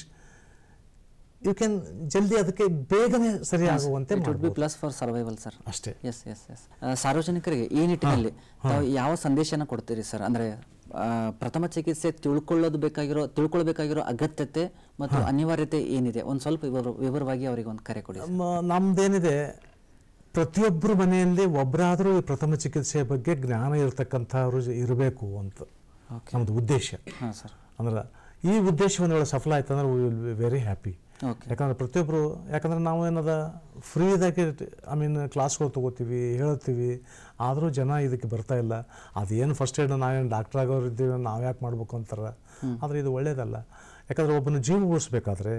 you can ಜಲ್ದಿ ಅದಕ್ಕೆ ಬೇಗನೆ ಸರಿಯಾಗುವಂತೆ be plus for survival sir ಅಷ್ಟೇ ಎಸ್ ಎಸ್ ಎಸ್ ಸಾರ್ವಜನಿಕರಿಗೆ ಈ ನಿಟ್ಟಿನಲ್ಲಿ ಯಾವ ಸಂದೇಶನ ಕೊಡ್ತೀರಿ ಸರ್ ಅಂದ್ರೆ ಪ್ರಥಮ ಚಿಕಿತ್ಸೆ ತಿಳ್ಕೊಳ್ಳೋದು ಬೇಕಾಗಿರೋ ತಿಳ್ಕೊಳ್ಬೇಕಾಗಿರೋ ಅಗತ್ಯತೆ ಮತ್ತು ಅನಿವಾರ್ಯತೆ ಏನಿದೆ ಒಂದು ಸ್ವಲ್ಪ ವಿವರವಾಗಿ ಅವರಿಗೆ ಒಂದು ಕರೆ ಕೊಡಿ ನಮ್ದೇನಿದೆ ಪ್ರತಿಯೊಬ್ಬರು ಮನೆಯಲ್ಲಿ ಒಬ್ಬರಾದರೂ ಪ್ರಥಮ ಚಿಕಿತ್ಸೆಯ ಬಗ್ಗೆ ಜ್ಞಾನ ಇರತಕ್ಕಂಥವ್ರು ಇರಬೇಕು ಅಂತ ನಮ್ಮದು ಉದ್ದೇಶ ಅಂದ್ರೆ ಈ ಉದ್ದೇಶವನ್ನು ಸಫಲ ಆಯ್ತು ಅಂದ್ರೆ ವಿ ಬಿ ವೆರಿ ಹ್ಯಾಪಿ ಯಾಕಂದ್ರೆ ಪ್ರತಿಯೊಬ್ಬರು ಯಾಕಂದ್ರೆ ನಾವು ಏನದ ಫ್ರೀದಾಗಿ ಐ ಮೀನ್ ಕ್ಲಾಸ್ಗಳು ತಗೋತೀವಿ ಹೇಳ್ತೀವಿ ಆದರೂ ಜನ ಇದಕ್ಕೆ ಬರ್ತಾ ಇಲ್ಲ ಅದೇನು ಫಸ್ಟ್ ಏಡ್ ನಾವೇನು ಡಾಕ್ಟರ್ ಆಗೋರು ಇದ್ದೀವಿ ನಾವು ಯಾಕೆ ಮಾಡ್ಬೇಕು ಅಂತಾರೆ ಆದರೆ ಇದು ಒಳ್ಳೆಯದಲ್ಲ ಯಾಕಂದ್ರೆ ಒಬ್ಬನ ಜೀವ ಉಳಿಸ್ಬೇಕಾದ್ರೆ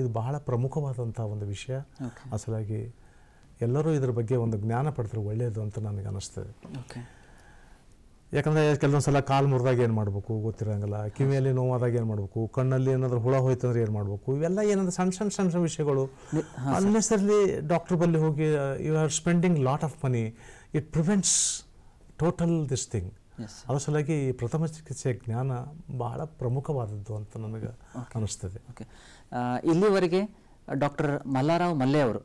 ಇದು ಬಹಳ ಪ್ರಮುಖವಾದಂಥ ಒಂದು ವಿಷಯ ಅಸಲಾಗಿ ಎಲ್ಲರೂ ಇದ್ರ ಬಗ್ಗೆ ಒಂದು ಜ್ಞಾನ ಪಡೆದ್ರೆ ಒಳ್ಳೆಯದು ಅಂತ ನನಗೆ ಅನಿಸ್ತದೆ ಯಾಕಂದ್ರೆ ಕೆಲವೊಂದು ಸಲ ಕಾಲು ಮುರಿದಾಗ ಏನು ಮಾಡಬೇಕು ಗೊತ್ತಿರೋಂಗಿಲ್ಲ ಕಿವಿಯಲ್ಲಿ ನೋವಾದಾಗ ಏನು ಮಾಡಬೇಕು ಕಣ್ಣಲ್ಲಿ ಏನಾದರೂ ಹುಳ ಹೋಯ್ತಂದ್ರೆ ಏನು ಮಾಡಬೇಕು ಇವೆಲ್ಲ ಏನಂದ್ರೆ ಸಣ್ಣ ಸಣ್ಣ ಸಣ್ಣ ಸಣ್ಣ ವಿಷಯಗಳು ಅನ್ನೆಸರ್ಲಿ ಡಾಕ್ಟ್ರ್ ಬಲ್ಲಿ ಹೋಗಿ you are spending lot of money it prevents total this thing ಅದರ ಸಲಾಗಿ ಈ ಪ್ರಥಮ ಚಿಕಿತ್ಸೆ ಜ್ಞಾನ ಬಹಳ ಪ್ರಮುಖವಾದದ್ದು ಅಂತ ನನಗೆ ಅನಿಸ್ತದೆ ಓಕೆ ಇಲ್ಲಿವರೆಗೆ ಡಾಕ್ಟರ್ ಮಲ್ಲಾರಾವ್ ಮಲ್ಲೆ ಅವರು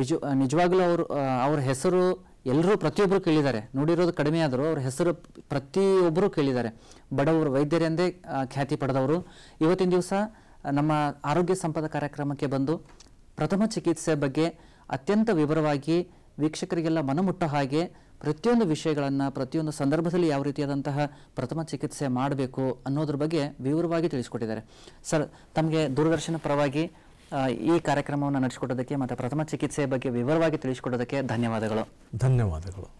ವಿಜು ನಿಜವಾಗಲೂ ಅವರು ಅವ್ರ ಹೆಸರು ಎಲ್ಲರೂ ಪ್ರತಿಯೊಬ್ಬರು ಕೇಳಿದ್ದಾರೆ ನೋಡಿರೋದು ಕಡಿಮೆ ಆದರೂ ಅವ್ರ ಹೆಸರು ಪ್ರತಿಯೊಬ್ಬರು ಕೇಳಿದ್ದಾರೆ ಬಡವರು ವೈದ್ಯರೆಂದೇ ಖ್ಯಾತಿ ಪಡೆದವರು ಇವತ್ತಿನ ದಿವಸ ನಮ್ಮ ಆರೋಗ್ಯ ಸಂಪದ ಕಾರ್ಯಕ್ರಮಕ್ಕೆ ಬಂದು ಪ್ರಥಮ ಚಿಕಿತ್ಸೆ ಬಗ್ಗೆ ಅತ್ಯಂತ ವಿವರವಾಗಿ ವೀಕ್ಷಕರಿಗೆಲ್ಲ ಮನಮುಟ್ಟ ಹಾಗೆ ಪ್ರತಿಯೊಂದು ವಿಷಯಗಳನ್ನು ಪ್ರತಿಯೊಂದು ಸಂದರ್ಭದಲ್ಲಿ ಯಾವ ರೀತಿಯಾದಂತಹ ಪ್ರಥಮ ಚಿಕಿತ್ಸೆ ಮಾಡಬೇಕು ಅನ್ನೋದ್ರ ಬಗ್ಗೆ ವಿವರವಾಗಿ ತಿಳಿಸ್ಕೊಟ್ಟಿದ್ದಾರೆ ಸರ್ ತಮಗೆ ದೂರದರ್ಶನ ಪರವಾಗಿ ಈ ಕಾರ್ಯಕ್ರಮವನ್ನು ನಡೆಸಿಕೊಡೋದಕ್ಕೆ ಮತ್ತು ಪ್ರಥಮ ಚಿಕಿತ್ಸೆ ಬಗ್ಗೆ ವಿವರವಾಗಿ ತಿಳಿಸಿಕೊಡೋದಕ್ಕೆ ಧನ್ಯವಾದಗಳು ಧನ್ಯವಾದಗಳು